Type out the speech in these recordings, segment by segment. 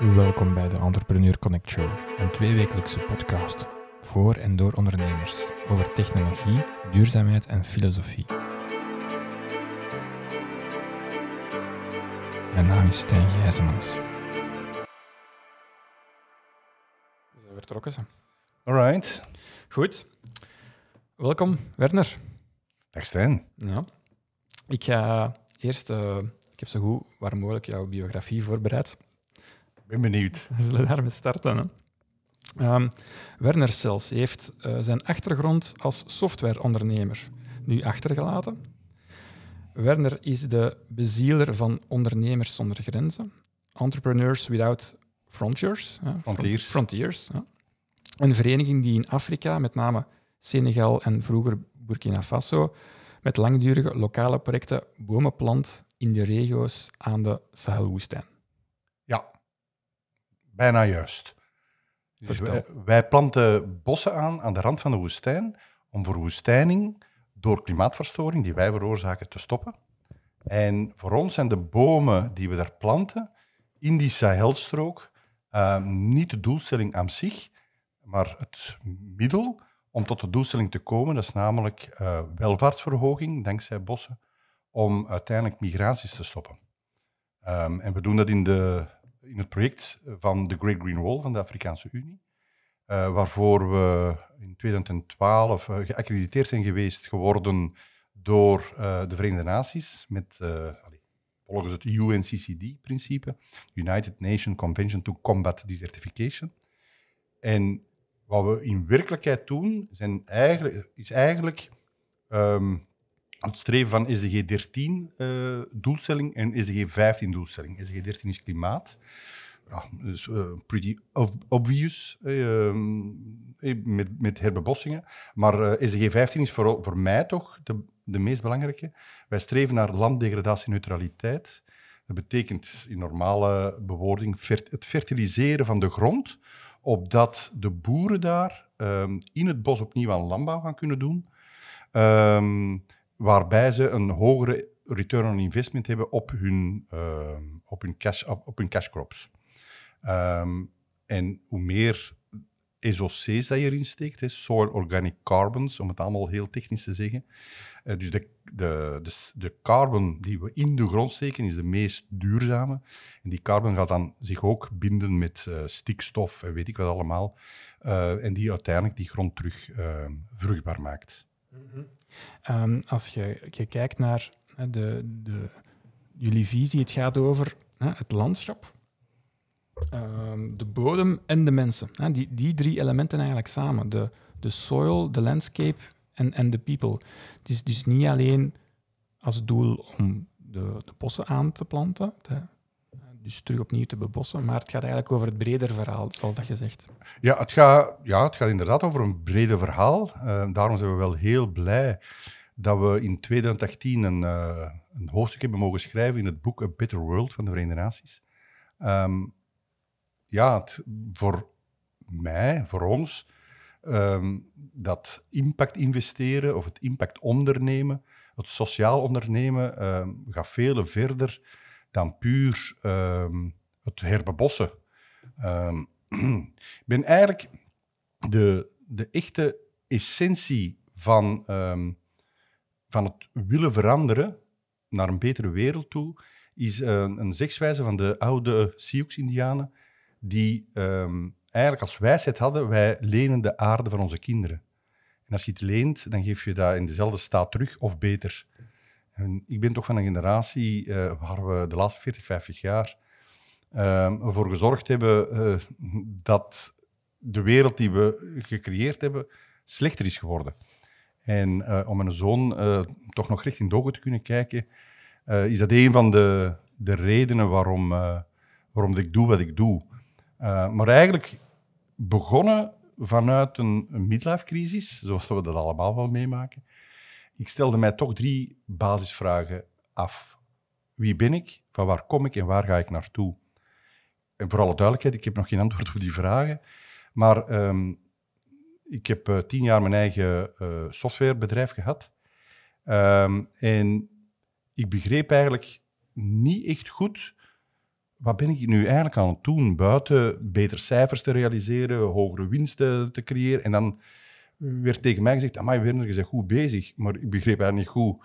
Welkom bij de Entrepreneur Connect Show, een tweewekelijkse podcast voor en door ondernemers over technologie, duurzaamheid en filosofie. Mijn naam is Stijn Gijzemans. We zijn vertrokken ze. Alright. Goed. Welkom, Werner. Dag Stijn. Ja. Ik ga eerst, eh, ik heb zo goed waar mogelijk jouw biografie voorbereid ben benieuwd. We zullen daarmee starten. Hè. Ehm, Werner Sels heeft eh, zijn achtergrond als softwareondernemer nu achtergelaten. Werner is de bezieler van Ondernemers zonder Grenzen, Entrepreneurs Without Frontiers, Frontiers. Frontiers een vereniging die in Afrika, met name Senegal en vroeger Burkina Faso, met langdurige lokale projecten bomen plant in de regio's aan de Sahelwoestijn. Bijna juist. Dus wij, planten bossen aan aan de rand van de woestijn om verwoestijning door klimaatverstoring die wij veroorzaken te stoppen. En voor ons zijn de bomen die we daar planten in die Sahelstrook ehm, niet de doelstelling aan zich, maar het middel om tot de doelstelling te komen. Dat is namelijk uh, welvaartsverhoging dankzij bossen om uiteindelijk migraties te stoppen. Ehm, en we doen dat in de in het project van de Great Green Wall van de Afrikaanse Unie, eh, waarvoor we in 2012 eh, geaccrediteerd zijn geweest geworden door eh, de Verenigde Naties met volgens het UNCCD-principe, United Nations Convention to Combat Desertification. En wat we in werkelijkheid doen, zijn eigenlijk, is eigenlijk ehm, het streven van SDG 13 eh, doelstelling en SDG 15 doelstelling. SDG 13 is klimaat. Ja, dus eh, pretty obvious eh, ehm, met, met herbebossingen. Maar SDG 15 is voor, voor mij toch de, de meest belangrijke. Wij streven naar landdegradatie-neutraliteit. Dat betekent in normale bewoording het fertiliseren van de grond, opdat de boeren daar ehm, in het bos opnieuw aan landbouw gaan kunnen doen. Ehm waarbij ze een hogere return on investment hebben op hun, uh, op hun, cash, op, hun cash crops. Ehm, en hoe meer SOC's dat je erin steekt, hè, soil organic carbons, om het allemaal heel technisch te zeggen. Eh, dus de, de, de, de, carbon die we in de grond steken is de meest duurzame. En die carbon gaat dan zich ook binden met eh, stikstof en weet ik wat allemaal. Eh, en die uiteindelijk die grond terug ehm, vruchtbaar maakt. Mhm. Ehm, als je, kijkt naar de, de, jullie visie, het gaat over het landschap, ehm, de bodem en de mensen. die, die drie elementen eigenlijk samen. De, de soil, de landscape en, en de people. Het is dus niet alleen als doel om de, de bossen aan te planten, dus terug opnieuw te bebossen. Maar het gaat eigenlijk over het breder verhaal, zoals dat gezegd. Ja, het gaat, ja, het gaat inderdaad over een breder verhaal. Eh, daarom zijn we wel heel blij dat we in 2018 een, uh, een hoofdstuk hebben mogen schrijven in het boek A Better World van de Verenigde Naties. Ehm, ja, voor mij, voor ons, um, dat impact investeren of het impact ondernemen, het sociaal ondernemen, um, gaat vele verder dan puur ehm, het herbebossen. ik ehm, ben eigenlijk de, de echte essentie van, ehm, van het willen veranderen naar een betere wereld toe, is een, eh, een zegswijze van de oude Sioux-Indianen, die eigenlijk als wijsheid hadden, wij lenen de aarde van onze kinderen. En als je het leent, dan geef je dat in dezelfde staat terug of beter. En ik ben toch van een generatie eh, waar we de laatste 40, 50 jaar ehm, voor gezorgd hebben eh, dat de wereld die we gecreëerd hebben slechter is geworden. En eh, om mijn zoon toch nog recht in de ogen te kunnen kijken, is dat een van de, de redenen waarom, waarom ik doe wat ik doe. maar eigenlijk begonnen vanuit een midlife-crisis, zoals we dat allemaal wel meemaken ik stelde mij toch drie basisvragen af. Wie ben ik? Van waar kom ik en waar ga ik naartoe? En voor alle duidelijkheid, ik heb nog geen antwoord op die vragen. Maar ehm, ik heb eh, tien jaar mijn eigen eh, softwarebedrijf gehad. Ehm, en ik begreep eigenlijk niet echt goed wat ben ik nu eigenlijk aan het doen? Buiten beter cijfers te realiseren, hogere winsten te creëren en dan werd tegen mij gezegd, amai Werner, je bent goed bezig. Maar ik begreep eigenlijk niet goed,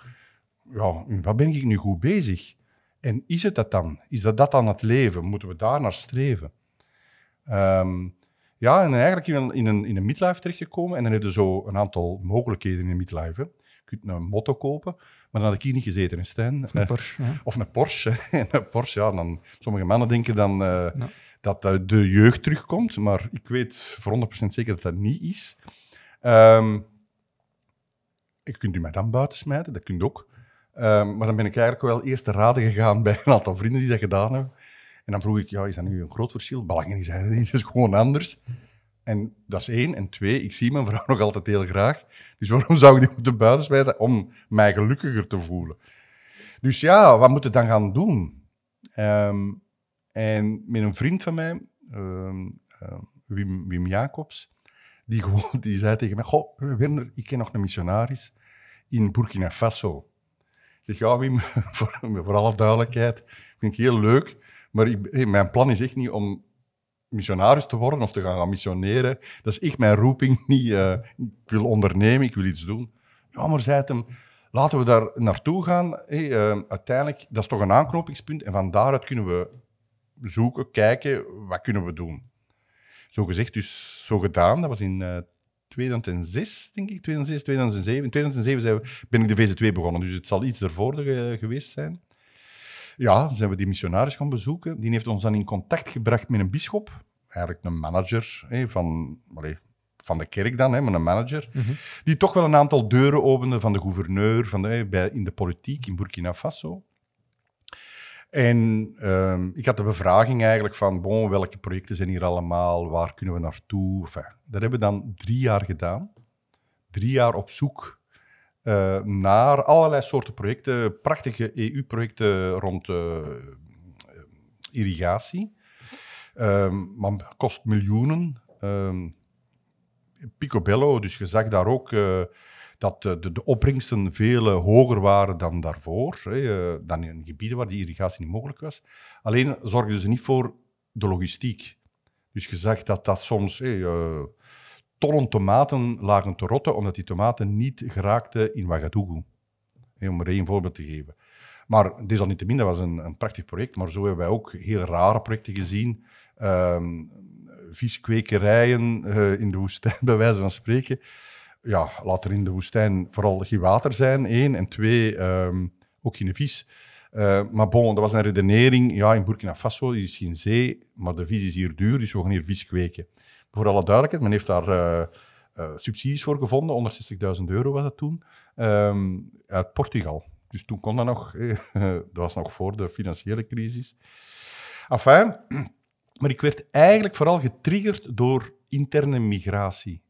ja, wat ben ik nu goed bezig? En is het dat dan? Is dat dat dan het leven? Moeten we daar naar streven? Ehm, ja, en eigenlijk in een, in een, in een midlife terechtgekomen. En dan heb je zo een aantal mogelijkheden in een midlife. Je kunt een motto kopen, maar dan had ik hier niet gezeten, in Stijn. Of een eh, Porsche. Of een Porsche. een Porsche, ja. Dan, sommige mannen denken dan eh, dat eh, de jeugd terugkomt. Maar ik weet voor 100% zeker dat dat niet is. Ehm, ik kunt u mij dan buiten smijten, dat kunt ook. Ehm, maar dan ben ik eigenlijk wel eerst te raden gegaan bij een aantal vrienden die dat gedaan hebben. En dan vroeg ik, ja, is dat nu een groot verschil? Belangen is dat is gewoon anders. En dat is één. En twee, ik zie mijn vrouw nog altijd heel graag. Dus waarom zou ik die moeten buiten smijten? Om mij gelukkiger te voelen. Dus ja, wat moet ik dan gaan doen? Ehm, en met een vriend van mij, Wim, Wim Jacobs, die, gewoon, die zei tegen mij, goh, Werner, ik ken nog een missionaris in Burkina Faso. Ik zeg, ja Wim, voor, alle duidelijkheid, vind ik heel leuk, maar mijn plan is echt niet om missionaris te worden of te gaan, missioneren. Dat is echt mijn roeping, niet, eh, ik wil ondernemen, ik wil iets doen. Ja, maar zei het hem, laten we daar naartoe gaan. Hey, ehm, uiteindelijk, dat is toch een aanknopingspunt en van daaruit kunnen we zoeken, kijken, wat kunnen we doen. Zo gezegd, dus zo gedaan. Dat was in 2006, eh, denk ik. 2006, 2007. In 2007 zijn we, ben ik de VZ2 begonnen, dus het zal iets ervoor eh, geweest zijn. Ja, zijn we die missionaris gaan bezoeken. Die heeft ons dan in contact gebracht met een bischop. Eigenlijk een manager van, van de kerk dan, hè, maar een manager. Mhm. Die toch wel een aantal deuren opende van de gouverneur van bij, in de politiek in Burkina Faso. En ehm, ik had de bevraging eigenlijk van bon, welke projecten zijn hier allemaal, waar kunnen we naartoe. dat hebben we dan drie jaar gedaan. Drie jaar op zoek eh, naar allerlei soorten projecten, prachtige EU-projecten rond eh, eh, irrigatie. Um, ehm, maar kost miljoenen. Ehm, Picobello, dus je zag daar ook dat eh, de, de, opbrengsten veel eh, hoger waren dan daarvoor, hè, eh, dan in gebieden waar die irrigatie niet mogelijk was. Alleen zorgden ze niet voor de logistiek. Dus je zag dat dat soms hé, tonnen tomaten lagen te rotten, omdat die tomaten niet geraakten in Ouagadougou. om er één voorbeeld te geven. Maar desalniettemin, dat was een, een prachtig project, maar zo hebben wij ook heel rare projecten gezien. Um, ehm, viskwekerijen in de woestijn, bij wijze van spreken ja, laat er in de woestijn vooral geen water zijn, één. En twee, ehm, ook geen vis. Eh, maar bon, dat was een redenering. Ja, in Burkina Faso is geen zee, maar de vis is hier duur, dus we gaan hier vis kweken. Voor alle duidelijkheid, men heeft daar eh, eh, subsidies voor gevonden. 160.000 euro was dat toen, ehm, uit Portugal. Dus toen kon dat nog. dat was nog voor de financiële crisis. Enfin, maar ik werd eigenlijk vooral getriggerd door interne migratie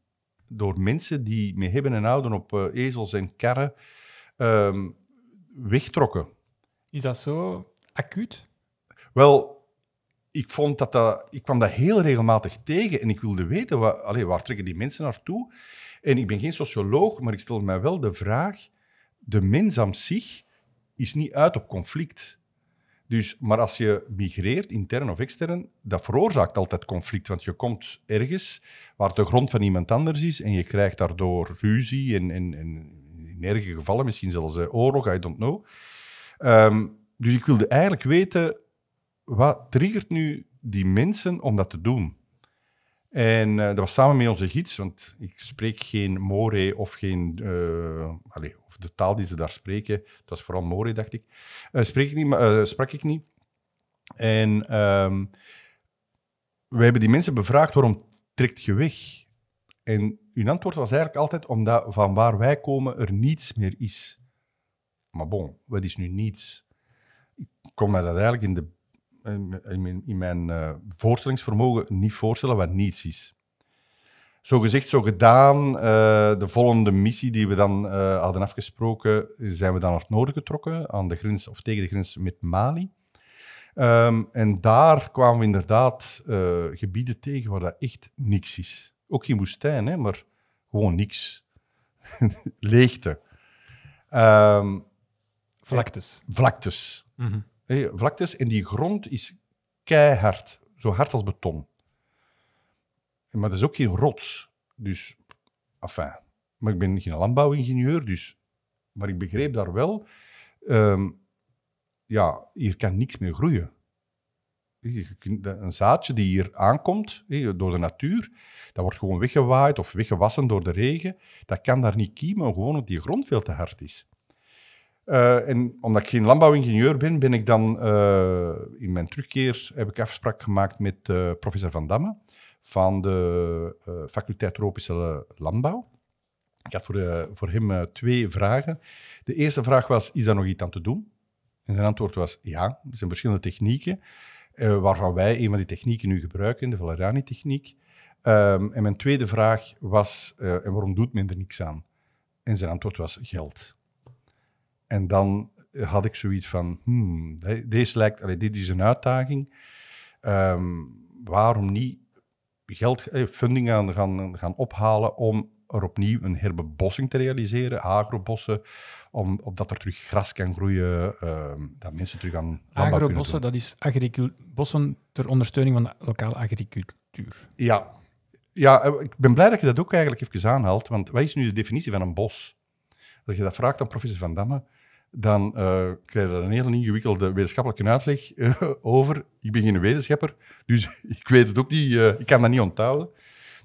door mensen die mee hebben en houden op eh, ezels en karren um, wegtrokken. Is dat zo acuut? Wel, ik, vond dat dat, ik kwam dat heel regelmatig tegen en ik wilde weten waar trekken die mensen naartoe. En ik ben geen socioloog, maar ik stel mij wel de vraag: de mens aan zich is niet uit op conflict. Dus, maar als je migreert, intern of extern, dat veroorzaakt altijd conflict. Want je komt ergens waar de grond van iemand anders is en je krijgt daardoor ruzie en, en, in erge gevallen misschien zelfs eh, oorlog, I don't know. Ehm, dus ik wilde eigenlijk weten, wat triggert nu die mensen om dat te doen? En eh, dat was samen met onze gids, want ik spreek geen More of geen. Eh, allez, of de taal die ze daar spreken, dat was vooral More, dacht ik. Eh, spreek ik niet, maar, sprak ik niet. En um, we hebben die mensen bevraagd waarom trekt je weg? En hun antwoord was eigenlijk altijd omdat van waar wij komen er niets meer is. Maar bon, wat is nu niets? Ik kom mij dat eigenlijk in de in mijn, eh, voorstellingsvermogen niet voorstellen wat niets is. Zo gezegd, zo gedaan. Eh, de volgende missie die we dan eh, hadden afgesproken, zijn we dan naar het noorden getrokken, aan de grens of tegen de grens met Mali. Ehm, en daar kwamen we inderdaad gebieden tegen waar dat echt niets is. Ook geen woestijn, hè, maar gewoon niks. Leegte. Ehm, vlaktes. Vlaktes. Mm vlaktes. En die grond is keihard. Zo hard als beton. Maar dat is ook geen rots. Dus, Maar ik ben geen landbouwingenieur, dus... Maar ik begreep daar wel... Um, ja, hier kan niks meer groeien. Een zaadje die hier aankomt door de natuur, dat wordt gewoon weggewaaid of weggewassen door de regen. Dat kan daar niet kiemen, gewoon omdat die grond veel te hard is. Eh, en omdat ik geen landbouwingenieur ben, ben ik dan eh, in mijn terugkeer heb ik afspraak gemaakt met eh, professor Van Damme van de faculteit Tropische Landbouw. Ik had voor, voor hem twee vragen. De eerste vraag was, is daar nog iets aan te doen? En zijn antwoord was ja, er zijn verschillende technieken, waarvan wij een van die technieken nu gebruiken, de Valerani-techniek. Ehm, en mijn tweede vraag was, en waarom doet men er niks aan? En zijn antwoord was geld. En dan had ik zoiets van, hmm, deze lijkt, dit is een uitdaging. Ehm, waarom niet geld, eh, funding gaan, gaan, ophalen om er opnieuw een herbebossing te realiseren, agrobossen, om, opdat er terug gras kan groeien, ehm, dat mensen terug aan Agrobossen, dat is bossen ter ondersteuning van de lokale agricultuur. Ja. ja, eh, ik ben blij dat je dat ook eigenlijk even aanhaalt, want wat is nu de definitie van een bos? Dat je dat vraagt aan professor Van Damme, dan uh, krijg je daar een heel ingewikkelde wetenschappelijke uitleg eh, over. Ik ben geen wetenschapper, dus ik weet het ook niet, eh, ik kan dat niet onthouden.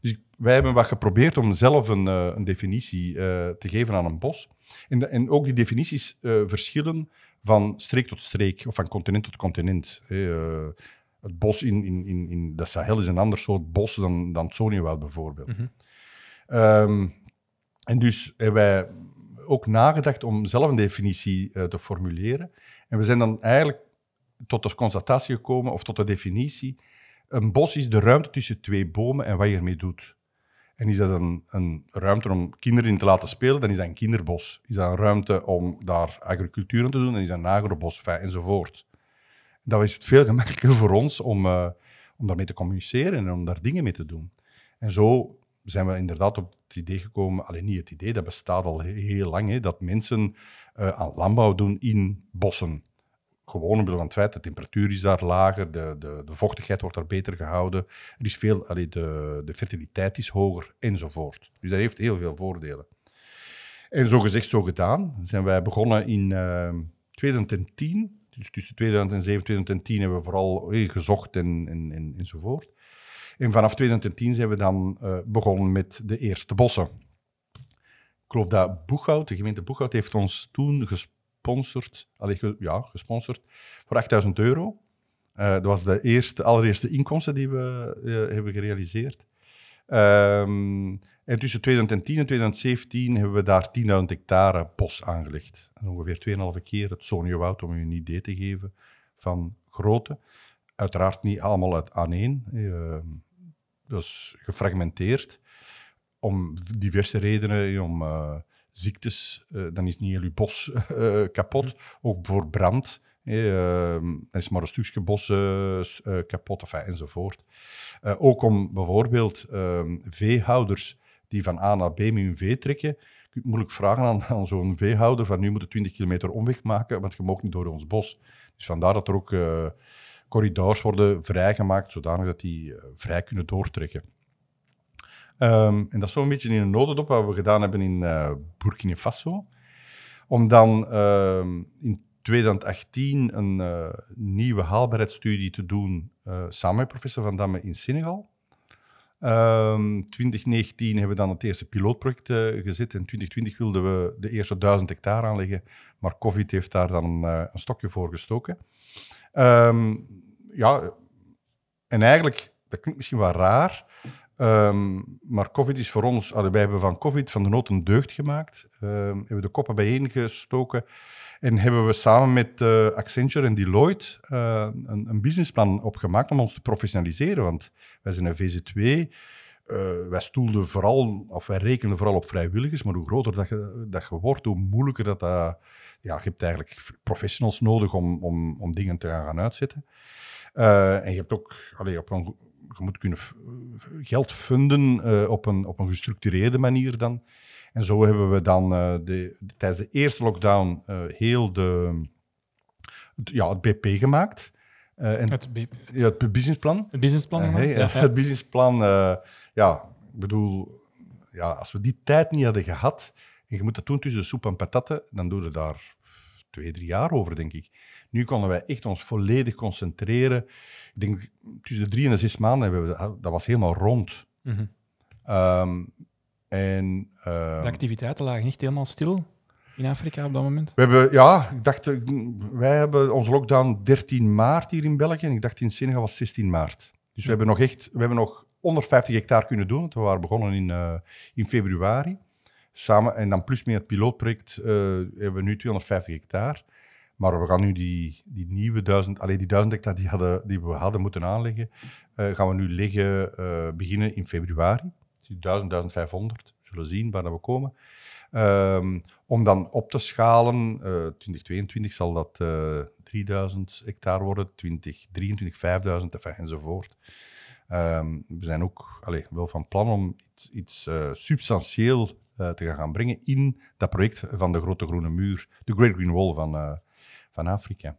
Dus wij hebben wat geprobeerd om zelf een, een definitie te geven aan een bos. En, en ook die definities verschillen van streek tot streek of van continent tot continent. het bos in, in, in, in, de Sahel is een ander soort bos dan, dan het bijvoorbeeld. Mhm. Ehm, en dus hebben wij ook nagedacht om zelf een definitie eh, te formuleren. En we zijn dan eigenlijk tot de constatatie gekomen, of tot de definitie, een bos is de ruimte tussen twee bomen en wat je ermee doet. En is dat een, een, ruimte om kinderen in te laten spelen, dan is dat een kinderbos. Is dat een ruimte om daar agricultuur aan te doen, dan is dat een agrobos, enzovoort. Dat is het veel gemakkelijker voor ons om, uh, om daarmee te communiceren en om daar dingen mee te doen. En zo zijn we inderdaad op het idee gekomen, alleen niet het idee, dat bestaat al heel lang, hè, dat mensen eh, aan landbouw doen in bossen. Gewoon omwille het feit, de temperatuur is daar lager, de, de, de vochtigheid wordt daar beter gehouden, er is veel, allee, de, de fertiliteit is hoger enzovoort. Dus dat heeft heel veel voordelen. En zo gezegd, zo gedaan, zijn wij begonnen in 2010. Ehm, dus tussen 2007 en 2010 hebben we vooral eh, gezocht en, en, en, enzovoort. En vanaf 2010 zijn we dan eh, begonnen met de eerste bossen. Ik geloof dat Boeghout, de gemeente Boeghout, heeft ons toen gesponsord, ja, gesponsord voor 8000 euro. Eh, dat was de eerste, allereerste inkomsten die we eh, hebben gerealiseerd. Um, en tussen 2010 en 2017 hebben we daar 10.000 hectare bos aangelegd. En ongeveer 2,5 keer het Soniowoud, om u een idee te geven van grootte. Uiteraard niet allemaal uit aan één, dus gefragmenteerd. Om diverse redenen, om eh, ziektes, eh, dan is niet jullie bos eh, kapot. Hm. Ook voor brand, ehm, dan is maar een stukje bos kapot, enfin, enzovoort. ook om bijvoorbeeld ehm, veehouders die van A naar B met hun vee trekken, je kunt moeilijk vragen aan, aan zo'n veehouder van nu moet je 20 kilometer omweg maken, want je mag niet door ons bos. Dus vandaar dat er ook corridors worden vrijgemaakt, zodanig dat die eh, vrij kunnen doortrekken. Ehm, en dat is zo'n beetje in een op wat we gedaan hebben in eh, Burkina Faso. Om dan ehm, in 2018 een eh, nieuwe haalbaarheidsstudie te doen samen met professor Van Damme in Senegal. Um, ehm, 2019 hebben we dan het eerste pilootproject gezet. en 2020 wilden we de eerste 1000 hectare aanleggen. Maar COVID heeft daar dan een stokje voor gestoken. Um, ja, en eigenlijk, dat klinkt misschien wel raar, ehm, maar COVID is voor ons, wij hebben van COVID van de nood een deugd gemaakt, um, hebben we de koppen bijeengestoken en hebben we samen met eh, Accenture en Deloitte uh, een, een, businessplan opgemaakt om ons te professionaliseren, want wij zijn een VZ2. Eh, wij stoelden vooral, of wij rekenen vooral op vrijwilligers, maar hoe groter dat je, dat je wordt, hoe moeilijker dat, dat ja, je hebt eigenlijk professionals nodig om, om, om dingen te gaan uitzetten. Eh, en je hebt ook, allee, op een, je moet kunnen geld funden eh, op, een, op een gestructureerde manier dan. En zo hebben we dan eh, de, tijdens de eerste lockdown heel de, het, ja, het BP gemaakt. en, het, ja, het businessplan. Het businessplan. ja, Het businessplan, ja, ik bedoel, ja, als we die tijd niet hadden gehad, en je moet dat doen tussen soep en patatten. Dan doen we daar twee, drie jaar over, denk ik. Nu konden wij echt ons volledig concentreren. Ik denk, tussen de drie en de zes maanden hebben we dat, ah, was helemaal rond. Mhm. Ehm, en, uh, de activiteiten lagen niet helemaal stil in Afrika op dat moment? We hebben, ja, ik dacht, eh, wij hebben onze lockdown 13 maart hier in België. En ik dacht in Senegal was 16 maart. Dus we hebben nog echt, we hebben nog 150 hectare kunnen doen. Want we waren begonnen in, eh, in februari. Samen, en dan plus meer het pilootproject eh, hebben we nu 250 hectare. Maar we gaan nu die, die nieuwe duizend, alleen die duizend hectare die, hadden, die we hadden moeten aanleggen, uh, gaan we nu leggen, eh, beginnen in februari. Dus 1000, 1500, we zullen zien waar we komen. Ehm, om dan op te schalen, 2022 zal dat 3000 hectare worden, 2023 5000 enzovoort. Ehm, we zijn ook allee, wel van plan om iets, iets substantieel eh, te gaan, gaan brengen in dat project van de Grote Groene Muur, de Great Green Wall van, eh, van Afrika.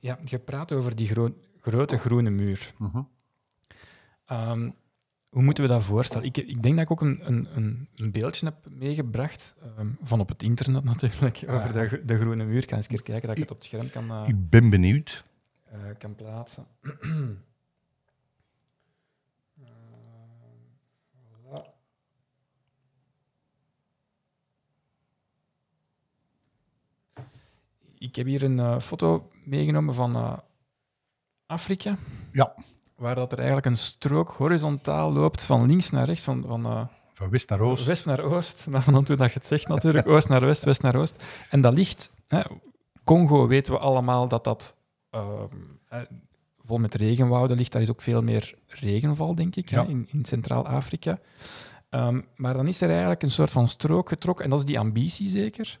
Ja, je praat over die grote groene muur. Mhm. Ehm, hoe moeten we dat voorstellen? Ik, ik denk dat ik ook een, een, een beeldje heb meegebracht, ehm, van op het internet natuurlijk, ah. over de, de, groene muur. Ik ga eens kijken dat ik, het op het scherm kan... Uh, ik ben benieuwd. kan plaatsen. ik heb hier een eh, foto meegenomen van eh, Afrika. Ja. Waar dat er eigenlijk een strook horizontaal loopt van links naar rechts, van, van eh, van west naar oost. West naar oost, nou, van toen dat je het zegt natuurlijk. Oost naar west, west naar oost. En dat ligt, hè, Congo weten we allemaal dat dat ehm, vol met regenwouden ligt. Daar is ook veel meer regenval, denk ik, hè, in, in Centraal-Afrika. Ehm, maar dan is er eigenlijk een soort van strook getrokken, en dat is die ambitie zeker,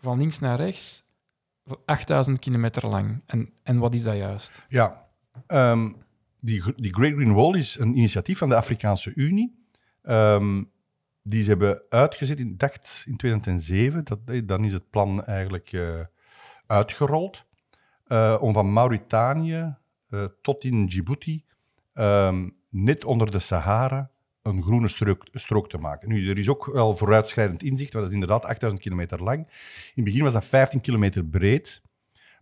van links naar rechts, 8000 kilometer lang. En, en wat is dat juist? Ja, ehm, die, die Great Green Wall is een initiatief van de Afrikaanse Unie. Ehm, die ze hebben uitgezet, in, dacht in 2007, dat, eh, dan is het plan eigenlijk eh, uitgerold, eh, om van Mauritanië tot in Djibouti, ehm, net onder de Sahara, een groene strook, te maken. Nu, er is ook wel vooruitschrijdend inzicht, want dat is inderdaad 8000 kilometer lang. In het begin was dat 15 kilometer breed.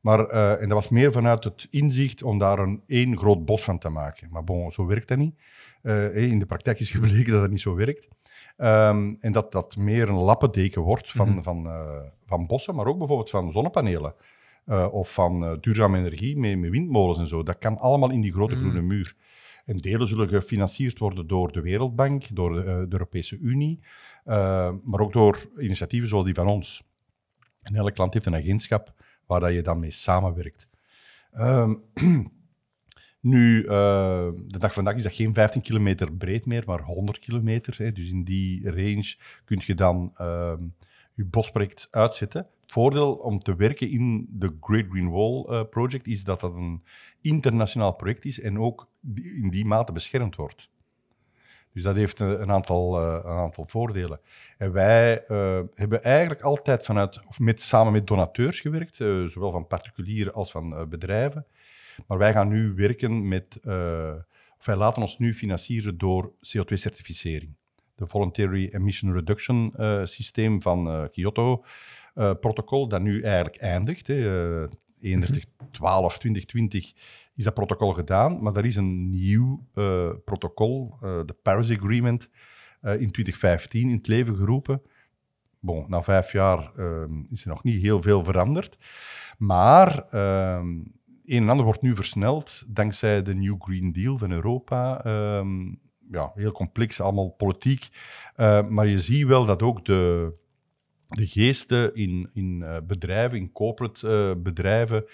Maar, eh, en dat was meer vanuit het inzicht om daar een één groot bos van te maken. Maar zo werkt dat niet. Eh, eh, in de praktijk is gebleken dat dat niet zo werkt. Ehm, en dat dat meer een lappendeken wordt van, mhm. van, van bossen, maar ook bijvoorbeeld van zonnepanelen. of van duurzame energie met, met, windmolens en zo. Dat kan allemaal in die grote mhm. groene muur. En delen zullen gefinancierd worden door de Wereldbank, door eh, de, Europese Unie, eh, maar ook door initiatieven zoals die van ons. En elk land heeft een agentschap waar dat je dan mee samenwerkt. Ehm, nu, eh, de dag vandaag is dat geen 15 kilometer breed meer, maar 100 kilometer. Hè. Dus in die range kun je dan ehm, je bosproject uitzetten voordeel om te werken in de Great Green Wall eh, Project is dat dat een internationaal project is en ook in die mate beschermd wordt. Dus dat heeft eh, een, aantal, eh, een aantal voordelen. En wij hebben eigenlijk altijd vanuit, of met, samen met donateurs gewerkt, zowel van particulieren als van bedrijven. Maar wij gaan nu werken met, of wij laten ons nu financieren door CO2-certificering. De Voluntary Emission Reduction systeem van Kyoto eh, protocol dat nu eigenlijk eindigt. Hè, uh, 31 12 2020 is dat protocol gedaan, maar er is een nieuw eh, protocol, eh, de Paris Agreement, in 2015 in het leven geroepen. Bon, na vijf jaar is er nog niet heel veel veranderd. Maar ehm, een en ander wordt nu versneld dankzij de New Green Deal van Europa. Ehm, ja, heel complex, allemaal politiek. maar je ziet wel dat ook de, de geesten in, in eh, bedrijven, in corporate eh, bedrijven,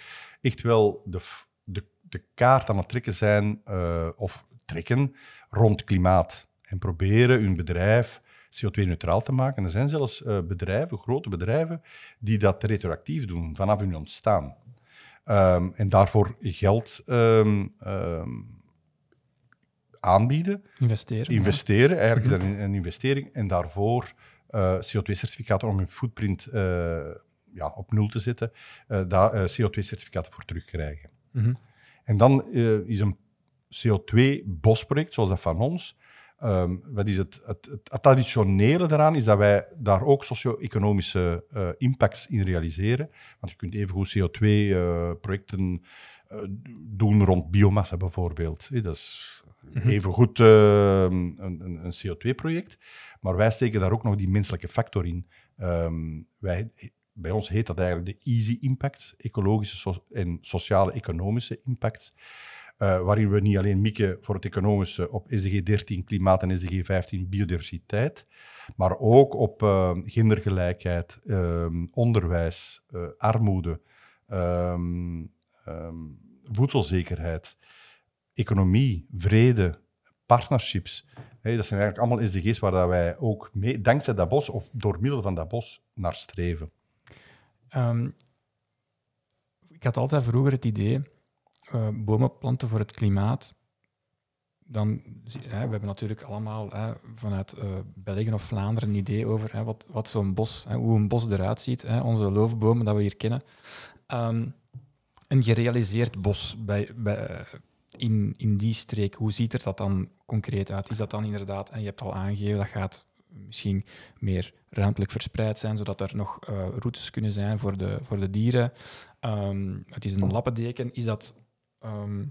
echt wel de, de, de, kaart aan het trekken zijn eh, of trekken rond klimaat. En proberen hun bedrijf CO2-neutraal te maken. Er zijn zelfs bedrijven, grote bedrijven, die dat retroactief doen vanaf hun ontstaan. Ehm, en daarvoor geld ehm, ehm, aanbieden. Investeren. Investeren, ja. eigenlijk is dat mhm. een, een investering. En daarvoor eh, CO2-certificaten om hun footprint eh, ja, op nul te zetten, eh, daar CO2-certificaten voor terugkrijgen. Mhm. En dan is een CO2-bosproject, zoals dat van ons, ehm, wat is het, het, het, traditionele daaraan is dat wij daar ook socio-economische impacts in realiseren. Want je kunt evengoed CO2-projecten doen rond biomassa bijvoorbeeld. dat is Mhm. even goed eh, een, een CO2-project. Maar wij steken daar ook nog die menselijke factor in. Ehm, wij, bij ons heet dat eigenlijk de easy impacts, ecologische en sociale economische impacts. Eh, waarin we niet alleen mikken voor het economische op SDG 13 klimaat en SDG 15 biodiversiteit, maar ook op uh, gendergelijkheid, ehm, onderwijs, eh, armoede, um, voedselzekerheid economie, vrede, partnerships. dat zijn eigenlijk allemaal SDG's waar dat wij ook mee, dankzij dat bos of door middel van dat bos, naar streven. Ehm, ik had altijd vroeger het idee, uh, bomen planten voor het klimaat. Dan, hè, we hebben natuurlijk allemaal vanuit uh, België of Vlaanderen een idee over wat, wat zo'n bos, hoe een bos eruit ziet. onze loofbomen dat we hier kennen. Ehm, een gerealiseerd bos bij, bij, in, in die streek, hoe ziet er dat dan concreet uit? Is dat dan inderdaad, en je hebt al aangegeven, dat gaat misschien meer ruimtelijk verspreid zijn, zodat er nog eh, routes kunnen zijn voor de, voor de dieren. Ehm, het is een lappendeken. Is dat, ehm,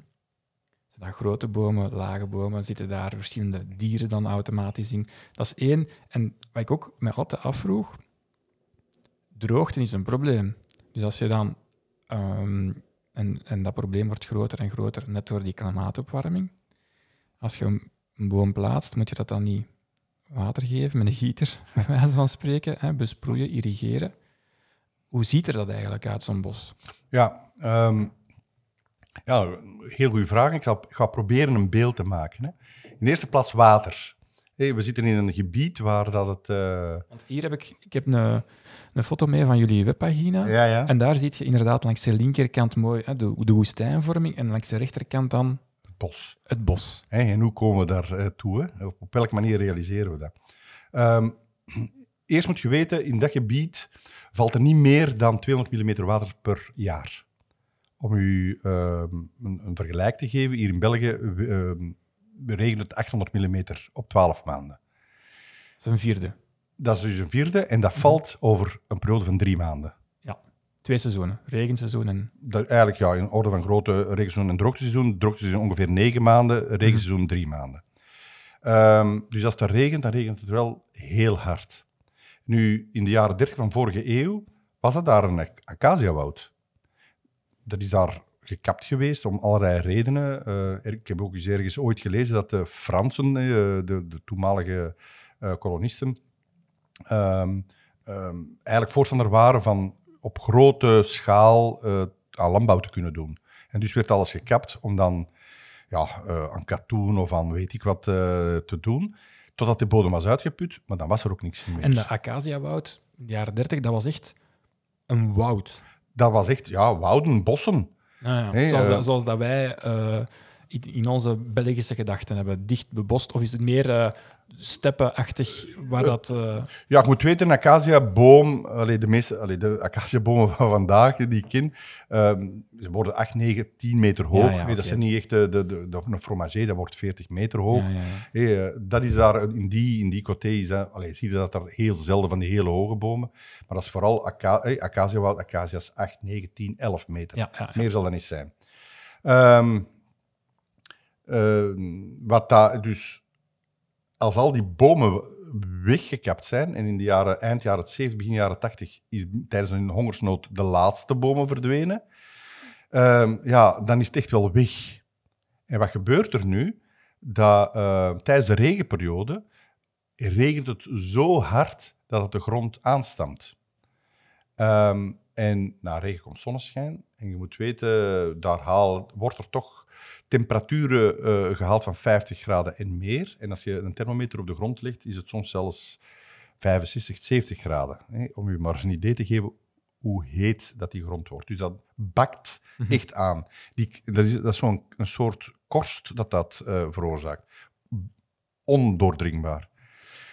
zijn dat grote bomen, lage bomen? Zitten daar verschillende dieren dan automatisch in? Dat is één. En wat ik ook mij altijd afvroeg, droogte is een probleem. Dus als je dan ehm, en, en dat probleem wordt groter en groter net door die klimaatopwarming. Als je een boom plaatst, moet je dat dan niet water geven met een gieter, bij wijze van spreken, hè? besproeien, irrigeren. Hoe ziet er dat eigenlijk uit, zo'n bos? Ja, um, ja, heel goede vraag. Ik zal, ga proberen een beeld te maken. Hè. In de eerste plaats water we zitten in een gebied waar dat het... Eh, Want hier heb ik, ik heb een, een foto mee van jullie webpagina. Ja, ja. En daar zie je inderdaad langs de linkerkant mooi hè, de, de woestijnvorming en langs de rechterkant dan... Het bos. Het bos. en hoe komen we daar eh, toe? Op, welke manier realiseren we dat? Ehm, eerst moet je weten, in dat gebied valt er niet meer dan 200 mm water per jaar. Om u ehm, een, vergelijk te geven, hier in België ehm, we regelen het 800 mm op 12 maanden. Dat is een vierde. Dat is dus een vierde en dat valt over een periode van drie maanden. Ja, twee seizoenen, regenseizoen en... Dat, eigenlijk ja, in orde van grootte regenseizoen en droogseizoen. Droogseizoen ongeveer negen maanden, regenseizoen drie maanden. Ehm, dus als het regent, dan regent het wel heel hard. Nu, in de jaren 30 van vorige eeuw was dat daar een acaciawoud. Dat is daar gekapt geweest om allerlei redenen. Eh, ik heb ook eens ergens ooit gelezen dat de Fransen, eh, de, de toenmalige eh, kolonisten, ehm, ehm, eigenlijk voorstander waren van op grote schaal aan landbouw te kunnen doen. En dus werd alles gekapt om dan ja, aan katoen of aan weet ik wat te doen. Totdat de bodem was uitgeput, maar dan was er ook niks meer. En de acaciawoud, de jaren 30, dat was echt een woud. Dat was echt, ja, wouden, bossen. Ah, ja, zoals, eh, zoals, dat, wij eh, in onze Belgische gedachten hebben. Dicht bebost, of is het meer eh, steppenachtig, waar dat... Uh... Ja, ik moet weten, een acaciaboom, boom, de meeste allee, de acaciabomen van vandaag, die ik ken, ehm, ze worden 8, 9, 10 meter hoog. Ja, dat zijn niet echt de, de, de, de, een fromager, dat wordt 40 meter hoog. Ja, eh, dat is daar, in die, in die coté is dat, allee, zie je dat er heel zelden van die hele hoge bomen, maar dat is vooral aca hey, acaciawoud, acacias 8, 9, 10, 11 meter. Meer zal dat niet zijn. Um, uh, wat daar dus als al die bomen weggekapt zijn en in de jaren, eind jaren 70, begin jaren 80 is tijdens een hongersnood de laatste bomen verdwenen, ehm, ja, dan is het echt wel weg. En wat gebeurt er nu? Dat ehm, tijdens de regenperiode regent het zo hard dat het de grond aanstamt. Ehm, en na regen komt zonneschijn. En je moet weten, daar haal, wordt er toch temperaturen eh, gehaald van 50 graden en meer. En als je een thermometer op de grond legt, is het soms zelfs 65, 70 graden. Hè? Om je maar een idee te geven hoe heet dat die grond wordt. Dus dat bakt mhm. echt aan. Die, dat is, dat is zo'n een soort korst dat dat eh, veroorzaakt. Ondoordringbaar.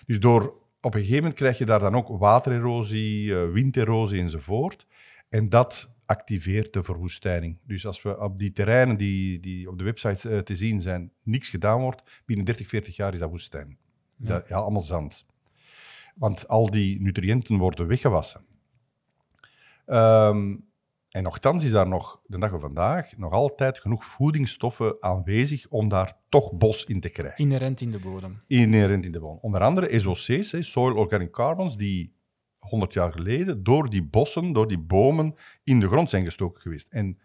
Dus door, op een gegeven moment krijg je daar dan ook watererosie, eh, winderosie enzovoort. En dat activeert de verwoestijning. Dus als we op die terreinen die, die op de website eh, te zien zijn, niks gedaan wordt, binnen 30, 40 jaar is dat woestijn. Is ja. dat ja, allemaal zand. Want al die nutriënten worden weggewassen. Ehm, en nogthans is daar nog, de dag van vandaag, nog altijd genoeg voedingsstoffen aanwezig om daar toch bos in te krijgen. Inherent in de bodem. Inherent in de bodem. Onder andere SOC's, soil organic carbons, die 100 jaar geleden door die bossen, door die bomen in de grond zijn gestoken geweest. En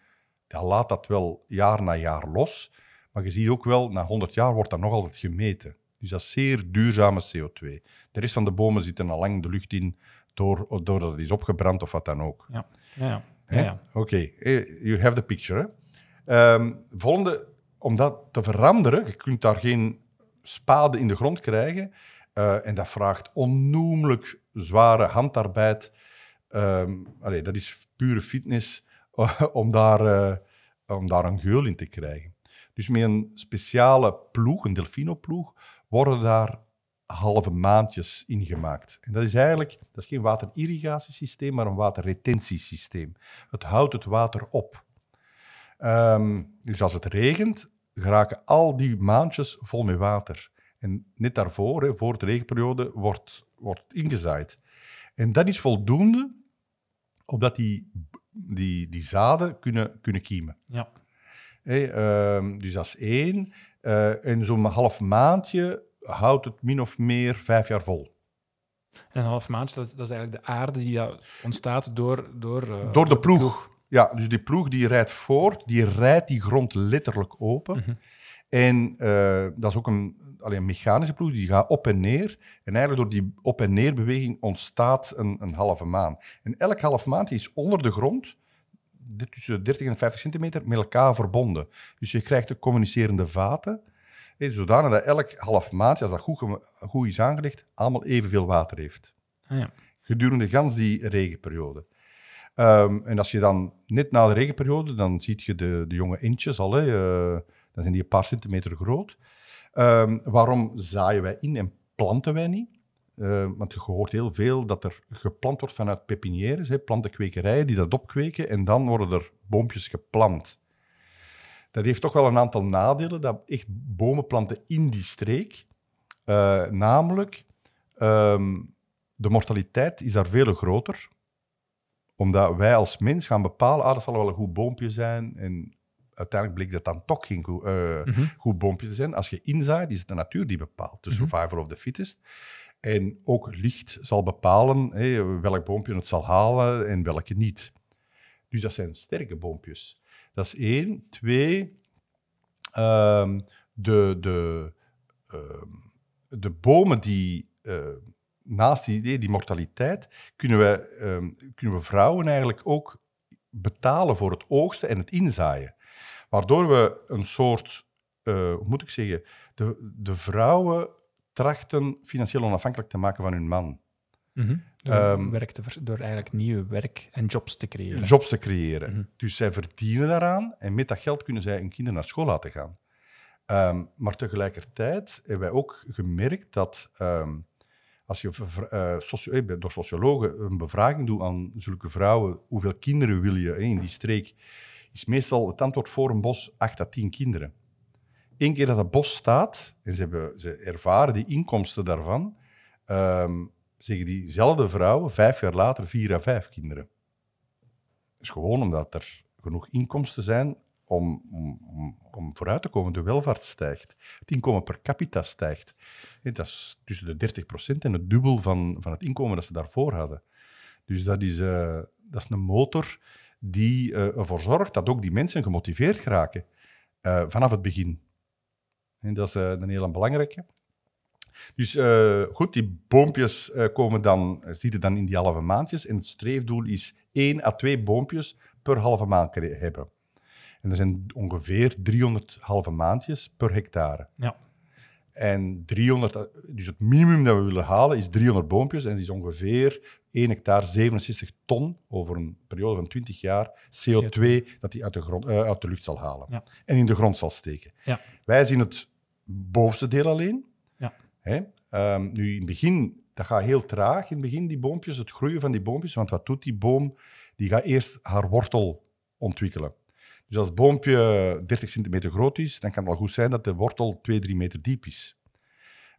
ja, laat dat wel jaar na jaar los. Maar je ziet ook wel, na 100 jaar wordt dat nog altijd gemeten. Dus dat is zeer duurzame CO2. De rest van de bomen zitten al lang de lucht in door, doordat het is opgebrand of wat dan ook. Ja, ja, ja. Oké, eh, you have the picture. Ehm, volgende, om dat te veranderen, je kunt daar geen spade in de grond krijgen. Eh, en dat vraagt onnoemelijk zware handarbeid. Um, dat is pure fitness om daar, eh, om daar een geul in te krijgen. Dus met een speciale ploeg, een delfinoploeg, worden daar halve maandjes ingemaakt. En dat is eigenlijk dat is geen waterirrigatiesysteem, maar een waterretentiesysteem. Het houdt het water op. Ehm, dus als het regent, geraken al die maandjes vol met water. En net daarvoor, voor de regenperiode, wordt, wordt ingezaaid. En dat is voldoende omdat die, die, die zaden kunnen, kunnen kiemen. Ja. Ehm, dus dat is één. Eh, en zo'n half maandje houdt het min of meer vijf jaar vol. En een half maandje, dat, is eigenlijk de aarde die ontstaat door... Door, eh, door, de, ploeg. Ja, dus die ploeg die rijdt voort, die rijdt die grond letterlijk open. Mhm. En eh, dat is ook een, alleen mechanische ploeg, die gaat op en neer. En eigenlijk door die op- en neerbeweging ontstaat een, een halve maan. En elke halve maand is onder de grond, tussen 30 en 50 centimeter, met elkaar verbonden. Dus je krijgt de communicerende vaten, eh, zodanig dat elk half maand, als dat goed, goed is aangelegd, allemaal evenveel water heeft. Ah, ja. Gedurende gans die regenperiode. Ehm, en als je dan net na de regenperiode, dan ziet je de, de jonge intjes al. Hè, eh, dan zijn die een paar centimeter groot. Ehm, waarom zaaien wij in en planten wij niet? Ehm, want je hoort heel veel dat er geplant wordt vanuit pepinières, plantenkwekerijen die dat opkweken en dan worden er boompjes geplant. Dat heeft toch wel een aantal nadelen, dat echt bomen planten in die streek. Eh, namelijk, ehm, de mortaliteit is daar veel groter, omdat wij als mens gaan bepalen, ah, dat zal wel een goed boompje zijn en uiteindelijk bleek dat dan toch geen eh, mhm. goed, uh, te zijn. Als je inzaait, is het de natuur die bepaalt. De dus mm survivor of the fittest. En ook licht zal bepalen welk boompje het zal halen en welke niet. Dus dat zijn sterke boompjes. Dat is één. Twee, ehm, de, de, ehm, de bomen die eh, naast die idee, die mortaliteit, kunnen we, ehm, kunnen we vrouwen eigenlijk ook betalen voor het oogsten en het inzaaien. Waardoor we een soort, eh, hoe moet ik zeggen, de, de vrouwen trachten financieel onafhankelijk te maken van hun man. Mhm. Door, ehm, door eigenlijk nieuwe werk en jobs te creëren. Jobs te creëren. Mhm. Dus zij verdienen daaraan en met dat geld kunnen zij hun kinderen naar school laten gaan. Ehm, maar tegelijkertijd hebben wij ook gemerkt dat ehm, als je eh, eh, door sociologen een bevraging doet aan zulke vrouwen, hoeveel kinderen wil je in die streek? is meestal het antwoord voor een bos 8 à 10 kinderen. Eén keer dat het bos staat, en ze, hebben, ze ervaren die inkomsten daarvan, ehm, zeggen diezelfde vrouwen vijf jaar later 4 à 5 kinderen. Dat is gewoon omdat er genoeg inkomsten zijn om, om, om, vooruit te komen. De welvaart stijgt. Het inkomen per capita stijgt. Dat is tussen de 30% en het dubbel van, van het inkomen dat ze daarvoor hadden. Dus dat is, eh, dat is een motor die eh, ervoor zorgt dat ook die mensen gemotiveerd geraken eh, vanaf het begin. En dat is eh, een heel belangrijke. Dus goed, die boompjes komen dan, zitten dan in die halve maandjes. En het streefdoel is één à twee boompjes per halve maand hebben. En er zijn ongeveer 300 halve maandjes per hectare. Ja. En 300, dus het minimum dat we willen halen is 300 boompjes. En dat is ongeveer 1 hectare 67 ton over een periode van 20 jaar CO2 dat hij uit de, grond, eh, uit de lucht zal halen. En in de grond zal steken. Ja. Wij zien het bovenste deel alleen. Ja. Hè? Ehm, nu, in het begin, dat gaat heel traag in het begin, die boompjes, het groeien van die boompjes. Want wat doet die boom? Die gaat eerst haar wortel ontwikkelen. Dus als het boompje 30 centimeter groot is, dan kan het wel goed zijn dat de wortel 2, 3 meter diep is.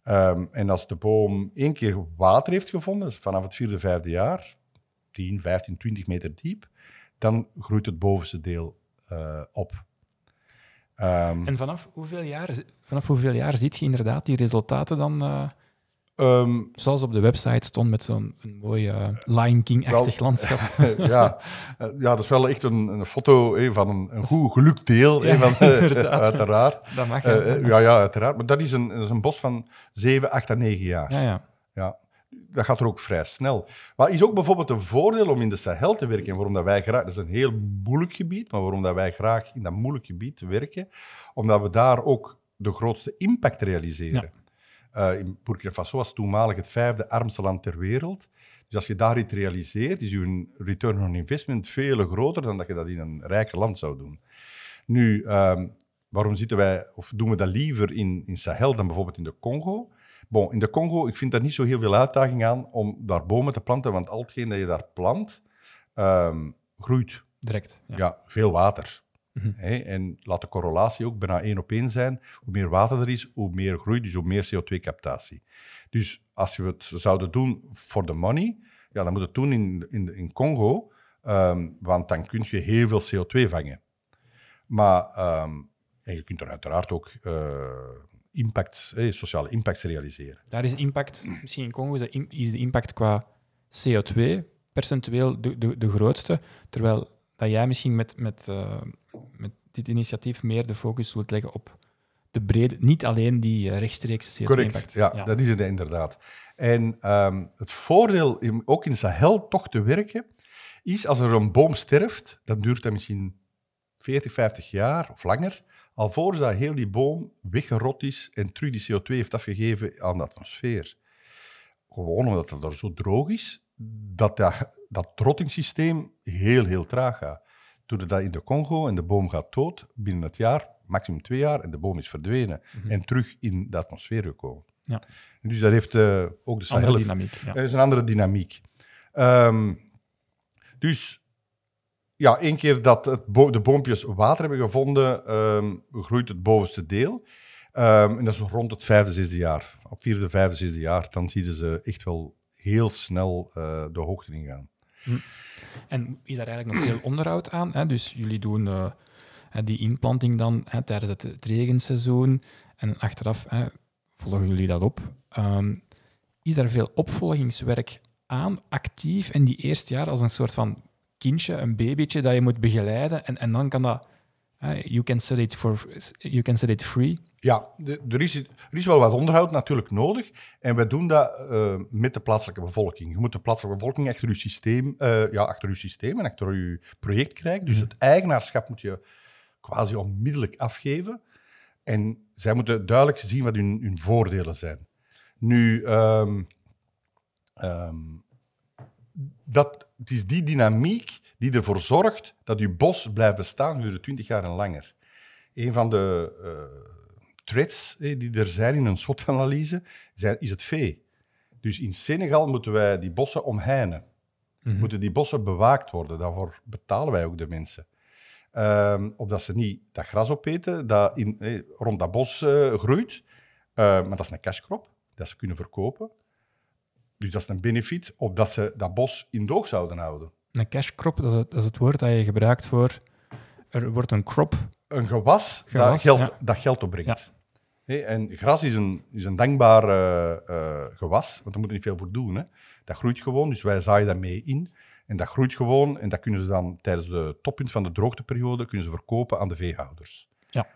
Um, en als de boom één keer water heeft gevonden, dus vanaf het vierde, vijfde jaar, 10, 15, 20 meter diep, dan groeit het bovenste deel uh, op. Um, en vanaf hoeveel, jaar, vanaf hoeveel jaar ziet je inderdaad die resultaten dan? Uh... Ehm, Zoals op de website stond met zo'n mooi eh, Lion King-achtig landschap. ja, eh, ja, dat is wel echt een, een foto van een, een, goed gelukt deel, ja, van, eh, uiteraard. Dat mag. ja, ja, uiteraard. Maar dat is een, dat is een bos van 7, 8 en 9 jaar. Ja, ja. ja, dat gaat er ook vrij snel. Wat is ook bijvoorbeeld een voordeel om in de Sahel te werken, waarom dat wij graag... Dat is een heel moeilijk gebied, maar waarom dat wij graag in dat moeilijk gebied werken, omdat we daar ook de grootste impact realiseren. Eh, in Burkina Faso was toenmalig het vijfde armste land ter wereld. Dus als je daar iets realiseert, is je return on investment veel groter dan dat je dat in een rijk land zou doen. Nu, ehm, waarom zitten wij, of doen we dat liever in, in Sahel dan bijvoorbeeld in de Congo? Bon, in de Congo, ik vind daar niet zo heel veel uitdaging aan om daar bomen te planten, want al hetgeen dat je daar plant, ehm, groeit. Direct. ja. veel water. Mhm. en laat de correlatie ook bijna één op één zijn. Hoe meer water er is, hoe meer groei, dus hoe meer CO2-captatie. Dus als we het zouden doen voor de money, ja, dan moet het doen in, in, in Congo, ehm, want dan kun je heel veel CO2 vangen. Maar, ehm, en je kunt er uiteraard ook uh, impacts, sociale impacts realiseren. Daar is impact, misschien in Congo is de impact qua CO2 percentueel de, de, de grootste, terwijl dat jij misschien met, met, eh, met dit initiatief meer de focus wilt leggen op de brede, niet alleen die eh, rechtstreekse co Correct, ja, dat is het inderdaad. En ehm, het voordeel om ook in Sahel toch te werken, is als er een boom sterft, dan duurt dat misschien 40, 50 jaar of langer, alvorens dat heel die boom weggerot is en terug die CO2 heeft afgegeven aan de atmosfeer. Gewoon omdat het er zo droog is, dat, dat, dat heel, heel traag gaat. Doordat dat in de Congo en de boom gaat dood, binnen het jaar, maximum twee jaar, en de boom is verdwenen mhm. en terug in de atmosfeer gekomen. Ja. Dus dat heeft eh, ook de andere dynamiek. Ja. Dat is een andere dynamiek. Ehm, dus ja, één keer dat het de boompjes water hebben gevonden, ehm, groeit het bovenste deel. Ehm, en dat is rond het vijfde, zesde jaar. Op vierde, vijfde, zesde jaar, dan zien ze echt wel heel snel eh, de hoogte ingaan. Hm. En is daar eigenlijk nog veel onderhoud aan? Hè? Dus jullie doen eh, die inplanting dan hè, tijdens het, regenseizoen en achteraf hè, volgen jullie dat op. Ehm, is daar veel opvolgingswerk aan, actief in die eerste jaar als een soort van kindje, een babytje dat je moet begeleiden en, en dan kan dat eh, you, can set it for, you can set it free. Ja, de, er, is, er is wel wat onderhoud natuurlijk nodig. En wij doen dat eh, met de plaatselijke bevolking. Je moet de plaatselijke bevolking achter je systeem, eh, ja, achter je systeem en achter je project krijgen. Dus mhm. het eigenaarschap moet je quasi onmiddellijk afgeven. En zij moeten duidelijk zien wat hun, voordelen zijn. Nu, ehm, ehm, dat, het is die dynamiek die ervoor zorgt dat je bos blijft bestaan gedurende 20 jaar en langer. Een van de uh, eh, threats die er zijn in een SWOT-analyse is het vee. Dus in Senegal moeten wij die bossen omheinen. Mhm. Moeten die bossen bewaakt worden. Daarvoor betalen wij ook de mensen. Um, ehm, opdat ze niet dat gras opeten dat in, rond dat bos eh, groeit. Ehm, maar dat is een cashcrop, dat ze kunnen verkopen. Dus dat is een benefit, opdat ze dat bos in doog zouden houden. Een cash crop, dat is, het, het woord dat je gebruikt voor... Er wordt een crop... Een gewas, dat, geld, dat geld opbrengt. Ja. en gras is een, is een dankbaar eh, eh, gewas, want daar moet je niet veel voor doen. Hè. Dat groeit gewoon, dus wij zaaien dat mee in. En dat groeit gewoon en dat kunnen ze dan tijdens de toppunt van de droogteperiode kunnen ze verkopen aan de veehouders. Ja.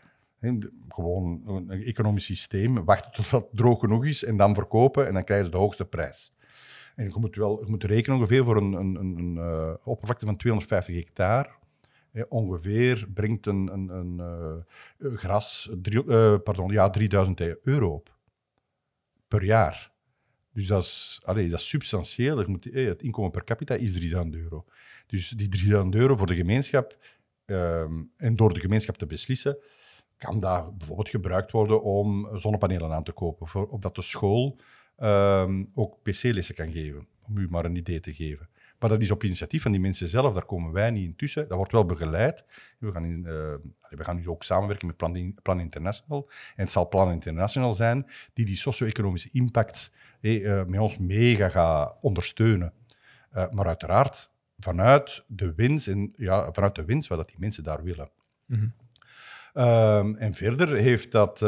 gewoon een economisch systeem, wachten tot dat droog genoeg is en dan verkopen en dan krijgen ze de hoogste prijs. En je moet, wel, je moet rekenen ongeveer voor een, een, een, een eh, oppervlakte van 250 hectare. Eh, ongeveer brengt een, eh, eh, gras pardon, ja, 3000 euro op per jaar. Dus dat is, allez, dat is substantieel. moet, het inkomen per capita is 3000 euro. Dus die 3000 euro voor de gemeenschap ehm, en door de gemeenschap te beslissen, kan daar bijvoorbeeld gebruikt worden om zonnepanelen aan te kopen. Voor, dat de school Ehm, ook PC-lessen kan geven. Om u maar een idee te geven. Maar dat is op initiatief van die mensen zelf, daar komen wij niet intussen. Dat wordt wel begeleid. We gaan, in, eh, we gaan nu ook samenwerken met Plan, International. En het zal Plan International zijn die die socio-economische impacts eh, eh, met ons mega gaat ondersteunen. maar uiteraard vanuit de wens, en, ja, vanuit de wens wat die mensen daar willen. Mhm. Ehm, en verder heeft dat,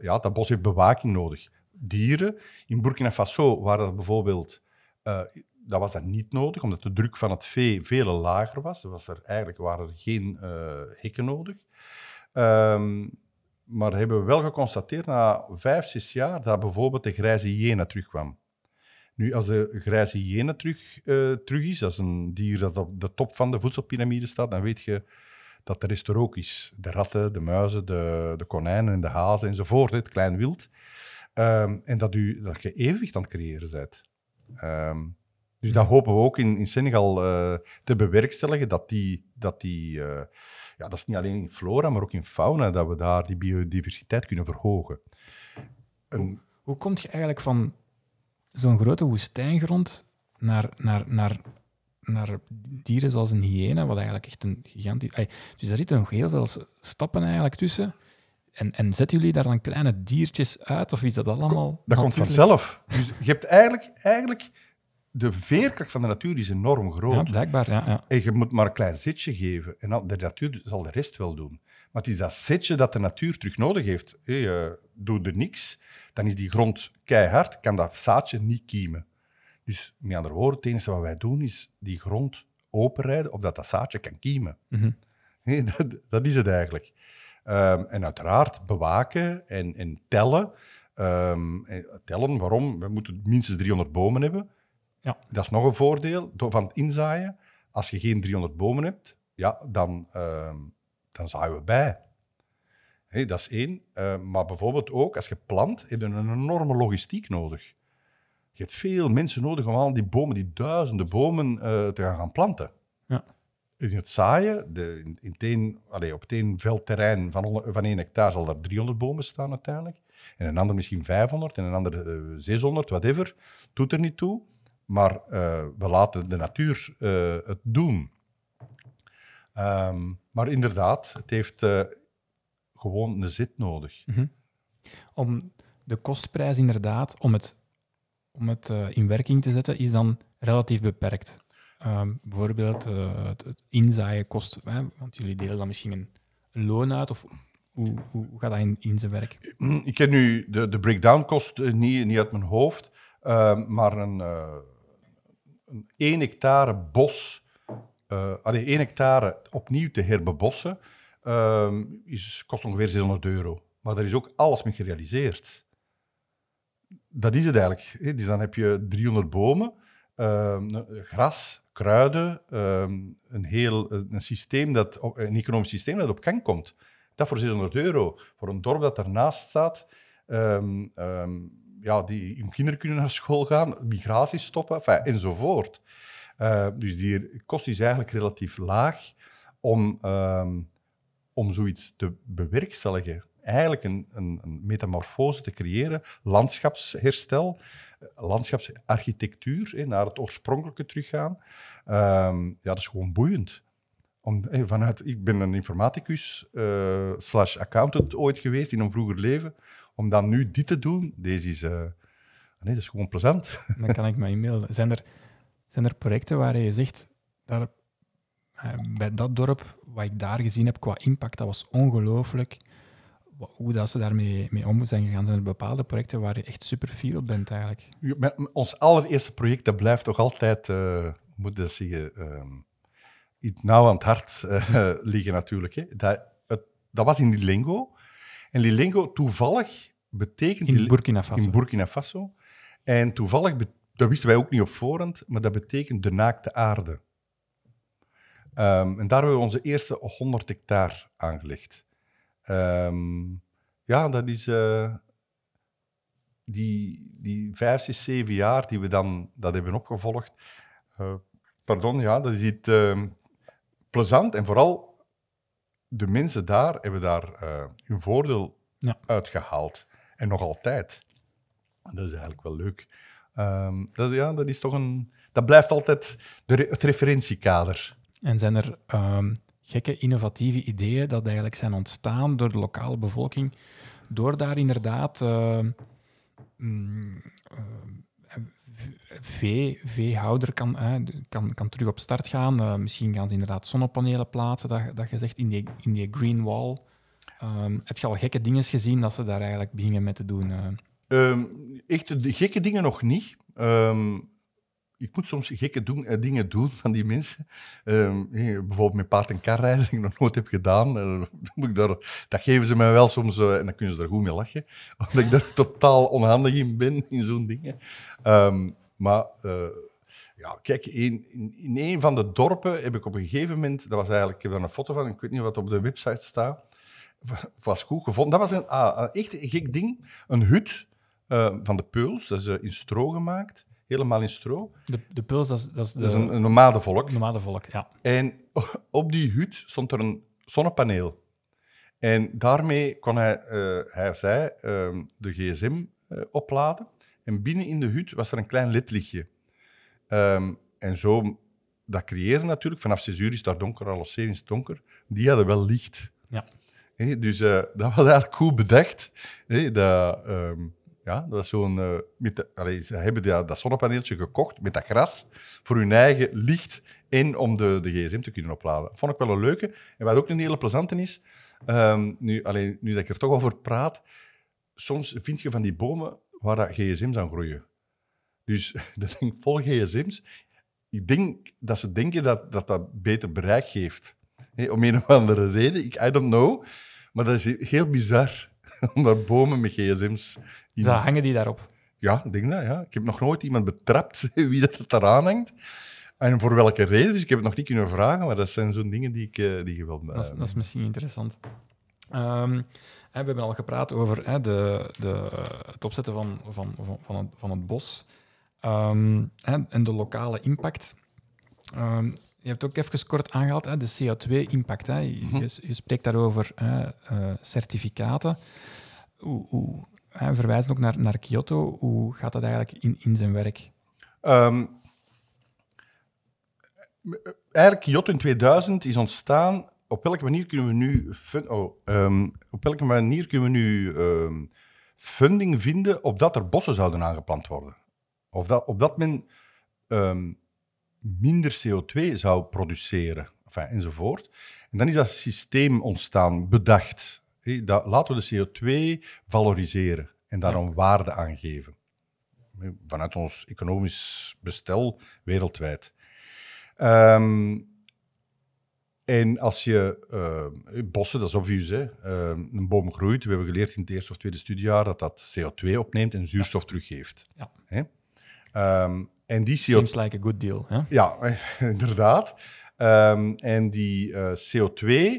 ja, dat bos bewaking nodig dieren. In Burkina Faso, waar dat bijvoorbeeld, eh, dat was dat niet nodig, omdat de druk van het vee veel lager was. was er, eigenlijk waren er geen uh, hekken nodig. Um, maar hebben we wel geconstateerd na vijf, zes jaar dat bijvoorbeeld de grijze hyena terugkwam. Nu, als de grijze hyena terug, eh, terug is, dat is een dier dat op de top van de voedselpiramide staat, dan weet je dat de rest er ook is. De ratten, de muizen, de, de konijnen en de hazen enzovoort, het klein wild. Ehm, en dat, u, dat je evenwicht aan het creëren bent. Ehm, dus dat hopen we ook in, in Senegal eh, te bewerkstelligen, dat die, dat die eh, ja, dat is niet alleen in flora, maar ook in fauna, dat we daar die biodiversiteit kunnen verhogen. Hoe komt je eigenlijk van zo'n grote woestijngrond naar, naar, naar, naar dieren zoals een hyena, wat eigenlijk echt een gigantisch... Dus daar zitten nog heel veel stappen eigenlijk tussen. En, en zetten jullie daar dan kleine diertjes uit, of is dat allemaal... Dat komt vanzelf. Dus je hebt eigenlijk, eigenlijk... De veerkracht van de natuur is enorm groot. Ja, blijkbaar, ja, ja. En je moet maar een klein zetje geven. En de natuur zal de rest wel doen. Maar het is dat zetje dat de natuur terug nodig heeft. Hey, uh, doe er niks, dan is die grond keihard, kan dat zaadje niet kiemen. Dus met andere woorden, het enige wat wij doen is die grond openrijden, opdat dat zaadje kan kiemen. Mhm. dat, dat is het eigenlijk. Ehm, en uiteraard bewaken en, en tellen. Ehm, eh, tellen, waarom? We moeten minstens 300 bomen hebben. Ja. Dat is nog een voordeel van het inzaaien. Als je geen 300 bomen hebt, ja, dan, um, dan zaaien we bij. dat is één. maar bijvoorbeeld ook, als je plant, heb je een enorme logistiek nodig. Je hebt veel mensen nodig om al die bomen, die duizenden bomen, uh, te gaan, gaan planten. Ja in het zaaien, de, op het een veldterrein van, van 1 hectare zal er 300 bomen staan uiteindelijk. En een ander misschien 500 en een ander 600, eh, whatever. Doet er niet toe. Maar eh, we laten de natuur eh, het doen. Ehm, maar inderdaad, het heeft gewoon een zit nodig. Mhm. Om de kostprijs inderdaad, om het, om het in werking te zetten, is dan relatief beperkt. Ehm, bijvoorbeeld eh, het, inzaaien kost, hè, want jullie delen dan misschien een, loon uit, of hoe, hoe, gaat dat in, zijn werk? Mm, ik ken nu de, de breakdown-kost eh, niet, niet uit mijn hoofd, ehm, maar een, uh, een 1 hectare bos, uh, 1 hectare opnieuw te herbebossen, ehm, is, kost ongeveer 600 euro. Maar daar is ook alles mee gerealiseerd. Dat is het eigenlijk. Dus dan heb je 300 bomen, gras, kruiden, ehm, een heel eh, een systeem dat, een economisch systeem dat op gang komt. Dat voor 600 euro. Voor een dorp dat daarnaast staat, ehm, ehm, ja, die hun kinderen kunnen naar school gaan, migratie stoppen, enfin, enzovoort. dus die kost is eigenlijk relatief laag om, om zoiets te bewerkstelligen eigenlijk een, een, een metamorfose te creëren, landschapsherstel, landschapsarchitectuur, naar het oorspronkelijke teruggaan. Ehm, ja, dat is gewoon boeiend. Om, vanuit, ik ben een informaticus eh, slash accountant ooit geweest in een vroeger leven. Om dan nu dit te doen, deze is, eh, nee, dat is gewoon plezant. Dan kan ik mij inbeelden. Zijn er, zijn er projecten waar je zegt, daar, eh, bij dat dorp, wat ik daar gezien heb qua impact, dat was ongelooflijk hoe dat ze daarmee mee om zijn gegaan. Zijn er bepaalde projecten waar je echt super fier op bent eigenlijk? met ons allereerste project, dat blijft toch altijd, uh, moet dat zeggen, ehm, iets nauw aan het hart eh, liggen natuurlijk. Hè. Dat, het, dat was in Lilingo. En Lilingo toevallig betekent... In Burkina Faso. In Burkina Faso. En toevallig, dat wisten wij ook niet op voorhand, maar dat betekent de naakte aarde. Ehm, en daar hebben we onze eerste 100 hectare aangelegd. Ehm, ja, dat is eh, die, die vijf, zes, zeven jaar die we dan dat hebben opgevolgd. Eh, pardon, ja, dat is iets ehm, plezant. En vooral de mensen daar hebben daar eh, hun voordeel ja. uitgehaald. En nog altijd. Dat is eigenlijk wel leuk. Um, dat, ja, dat is toch een... Dat blijft altijd de, het referentiekader. En zijn er gekke, innovatieve ideeën dat eigenlijk zijn ontstaan door de lokale bevolking, door daar inderdaad uh, mm, uh, veehouder kan, kan, kan terug op start gaan. Eh, misschien gaan ze inderdaad zonnepanelen plaatsen, dat, dat je zegt, in die, in die green wall. Ehm, heb je al gekke dingen gezien dat ze daar eigenlijk beginnen mee te doen? Ehm, echt de gekke dingen nog niet. Ehm, ik moet soms gekke eh, dingen doen van die mensen. Ehm, eh, bijvoorbeeld met paard en kar die ik nog nooit heb gedaan. Eh, moet ik daar, dat geven ze mij wel soms, en dan kunnen ze er goed mee lachen, omdat ik daar totaal onhandig in ben, in zo'n dingen. Ehm, maar ja, kijk, in, in, een van de dorpen heb ik op een gegeven moment, dat was eigenlijk, ik heb een foto van, ik weet niet wat op de website staat, was goed gevonden. Dat was een, ah, echt gek ding, een hut van de Peuls, dat is in stro gemaakt helemaal in stro. De, de puls, dat is, dat is, de, is een, een nomadevolk. ja. En op die hut stond er een zonnepaneel. En daarmee kon hij, uh, hij zei, uh, de gsm uh, opladen. En binnen in de hut was er een klein ledlichtje. Ehm, en zo, dat creëren natuurlijk. Vanaf 6 uur is daar donker, of zeer is het donker. Die hadden wel licht. Ja. Hey, dus eh, dat was eigenlijk cool bedacht. Hey, dat, ehm, ja, dat is zo'n, eh, met ze hebben dat, dat, zonnepaneeltje gekocht met dat gras voor hun eigen licht en om de, de gsm te kunnen opladen. vond ik wel een leuke. En wat ook een hele plezante is, ehm, nu, allee, nu dat ik er toch over praat, soms vind je van die bomen waar dat gsm's aan groeien. Dus dat denk vol gsm's. Ik denk dat ze denken dat dat, dat beter bereik geeft. om een of andere reden, ik, I don't know. Maar dat is heel bizar. onder bomen met gsm's. Zo, hangen die daarop? Ja, ik denk dat, ja. Ik heb nog nooit iemand betrapt wie dat eraan hangt. En voor welke reden, dus ik heb het nog niet kunnen vragen, maar dat zijn zo'n dingen die ik, eh, die je wel... Dat is, eh, dat is misschien interessant. Um, we hebben al gepraat over hè, de, de, het opzetten van, van, van, het, van het bos ehm, en de lokale impact. Ehm, je hebt ook even kort aangehaald, hè, de CO2-impact. Je, mhm. je, spreekt daarover hè, eh, certificaten. Hoe, verwijzen ook naar, naar Kyoto. Hoe gaat dat eigenlijk in, in zijn werk? Um, eigenlijk Kyoto in 2000 is ontstaan. Op welke manier kunnen we nu, fun oh, ehm, op welke manier kunnen we nu ehm, funding vinden opdat er bossen zouden aangeplant worden? Of dat, opdat men um, minder CO2 zou produceren, enzovoort. En dan is dat systeem ontstaan, bedacht. Dat, laten we de CO2 valoriseren en daar een waarde aan geven. Vanuit ons economisch bestel wereldwijd. Ehm, en als je eh, bossen, dat is obvious, hè, ehm, een boom groeit. We hebben geleerd in het eerste of tweede studiejaar dat dat CO2 opneemt en zuurstof teruggeeft. Ja. Ehm, en die Seems like a good deal. Hè? Ja, inderdaad. Ehm, en die eh, CO2,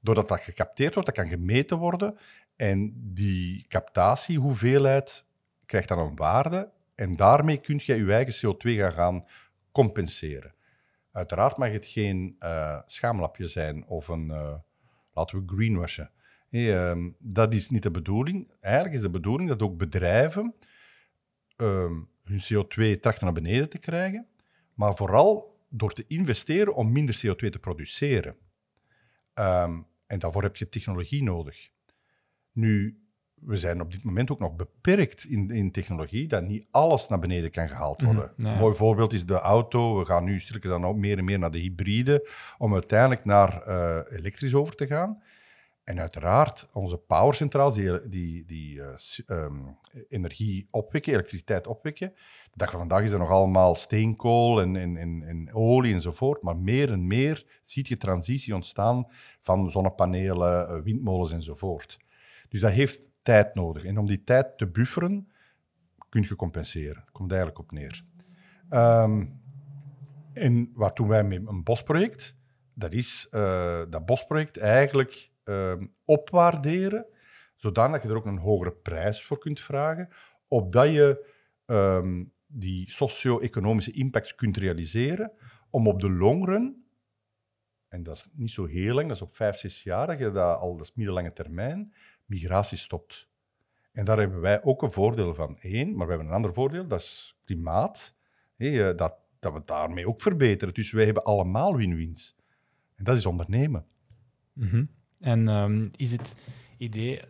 doordat dat gecapteerd wordt, dat kan gemeten worden. En die captatiehoeveelheid krijgt dan een waarde. En daarmee kun je je eigen CO2 gaan, compenseren. Uiteraard mag het geen uh, schaamlapje zijn of een, eh, laten we greenwashen. Hey, ehm, dat is niet de bedoeling. Eigenlijk is de bedoeling dat ook bedrijven ehm, hun CO2 trachten naar beneden te krijgen, maar vooral door te investeren om minder CO2 te produceren. Ehm, en daarvoor heb je technologie nodig. Nu, we zijn op dit moment ook nog beperkt in, in technologie, dat niet alles naar beneden kan gehaald mhm, worden. Een mooi voorbeeld is de auto. We gaan nu stilletjes dan ook meer en meer naar de hybride, om uiteindelijk naar eh, elektrisch over te gaan. En uiteraard onze powercentrales die, die, die eh, ehm, energie opwekken, elektriciteit opwekken. De dag van vandaag is er nog allemaal steenkool en, en, en, en olie enzovoort. Maar meer en meer ziet je transitie ontstaan van zonnepanelen, eh, windmolens enzovoort. Dus dat heeft tijd nodig. En om die tijd te bufferen, kun je compenseren. Dat komt eigenlijk op neer. Ehm, en wat doen wij met een bosproject? Dat is eh, dat bosproject eigenlijk Ehm, opwaarderen, zodanig dat je er ook een hogere prijs voor kunt vragen, opdat je ehm, die socio-economische impact kunt realiseren, om op de long run, en dat is niet zo heel lang, dat is op vijf, zes jaar, dat je al, dat is middellange termijn, migratie stopt. En daar hebben wij ook een voordeel van. Eén, maar we hebben een ander voordeel, dat is klimaat. Eh, dat, dat we daarmee ook verbeteren. Dus wij hebben allemaal win-wins. En dat is ondernemen. Mm en ehm, is het idee,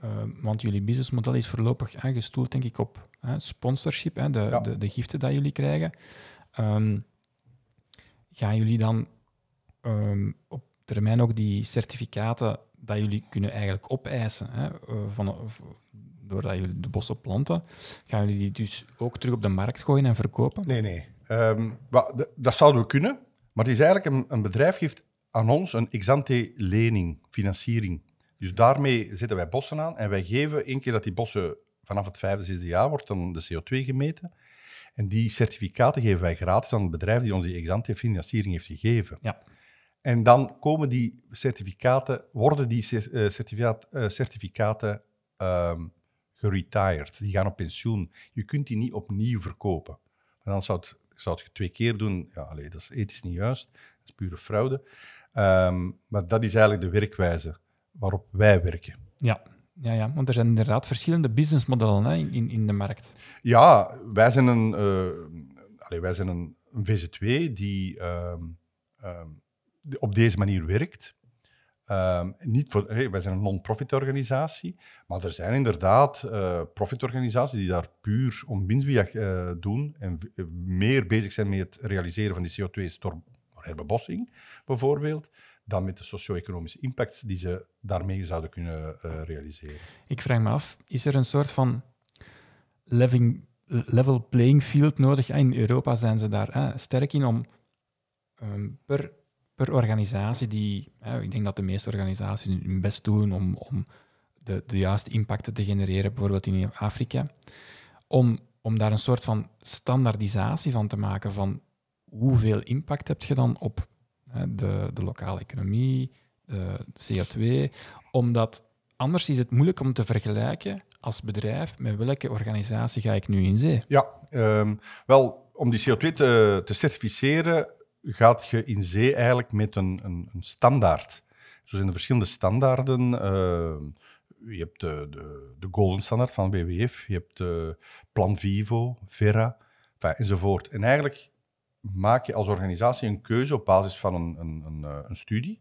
ehm, want jullie businessmodel is voorlopig aangestoeld, denk ik, op sponsorship, de, de, de, giften die jullie krijgen. Ehm, gaan jullie dan op termijn ook die certificaten dat jullie kunnen eigenlijk opeisen, hè, eh, van, eh, doordat jullie de bossen planten, gaan jullie die dus ook terug op de markt gooien en verkopen? Nee, nee. dat zouden we kunnen, maar het is eigenlijk een, een aan ons een exante lening, financiering. Dus daarmee zetten wij bossen aan en wij geven, één keer dat die bossen vanaf het vijfde, zesde jaar wordt de CO2 gemeten. En die certificaten geven wij gratis aan het bedrijf die ons die ex financiering heeft gegeven. Ja. En dan komen die certificaten, worden die eh, certificaat, eh, certificaten um, geretired. Die gaan op pensioen. Je kunt die niet opnieuw verkopen. En dan zou het, zou het twee keer doen. Ja, dat is ethisch niet juist. Dat is pure fraude. Ehm, maar dat is eigenlijk de werkwijze waarop wij werken. Ja. Ja, ja, want er zijn inderdaad verschillende businessmodellen in, in de markt. Ja, wij zijn een, uh, eh, allez, wij zijn een, een VZ2 ehm, ehm, die op deze manier werkt. niet voor, wij zijn een non-profit organisatie, maar er zijn inderdaad eh, profitorganisaties die daar puur om winstbejag eh, doen en meer bezig zijn met het realiseren van die CO2-storm herbebossing bijvoorbeeld, dan met de socio-economische impacts die ze daarmee zouden kunnen uh, realiseren. Ik vraag me af, is er een soort van living, level playing field nodig? Ah, in Europa zijn ze daar hè, sterk in om um, per, per organisatie die... Hè, ik denk dat de meeste organisaties hun best doen om, om de, de juiste impacten te genereren, bijvoorbeeld in Afrika, om, om daar een soort van standaardisatie van te maken van hoeveel impact heb je dan op de, de lokale economie, de CO2? Omdat anders is het moeilijk om te vergelijken als bedrijf met welke organisatie ga ik nu in zee? Ja, ehm, wel, om die CO2 te, te, certificeren gaat je in zee eigenlijk met een, een, een standaard. Zo zijn er verschillende standaarden. Ehm, je hebt de, de, de golden standaard van WWF, je hebt de eh, Plan Vivo, Verra enzovoort. En eigenlijk maak je als organisatie een keuze op basis van een, een, een, eh, een studie.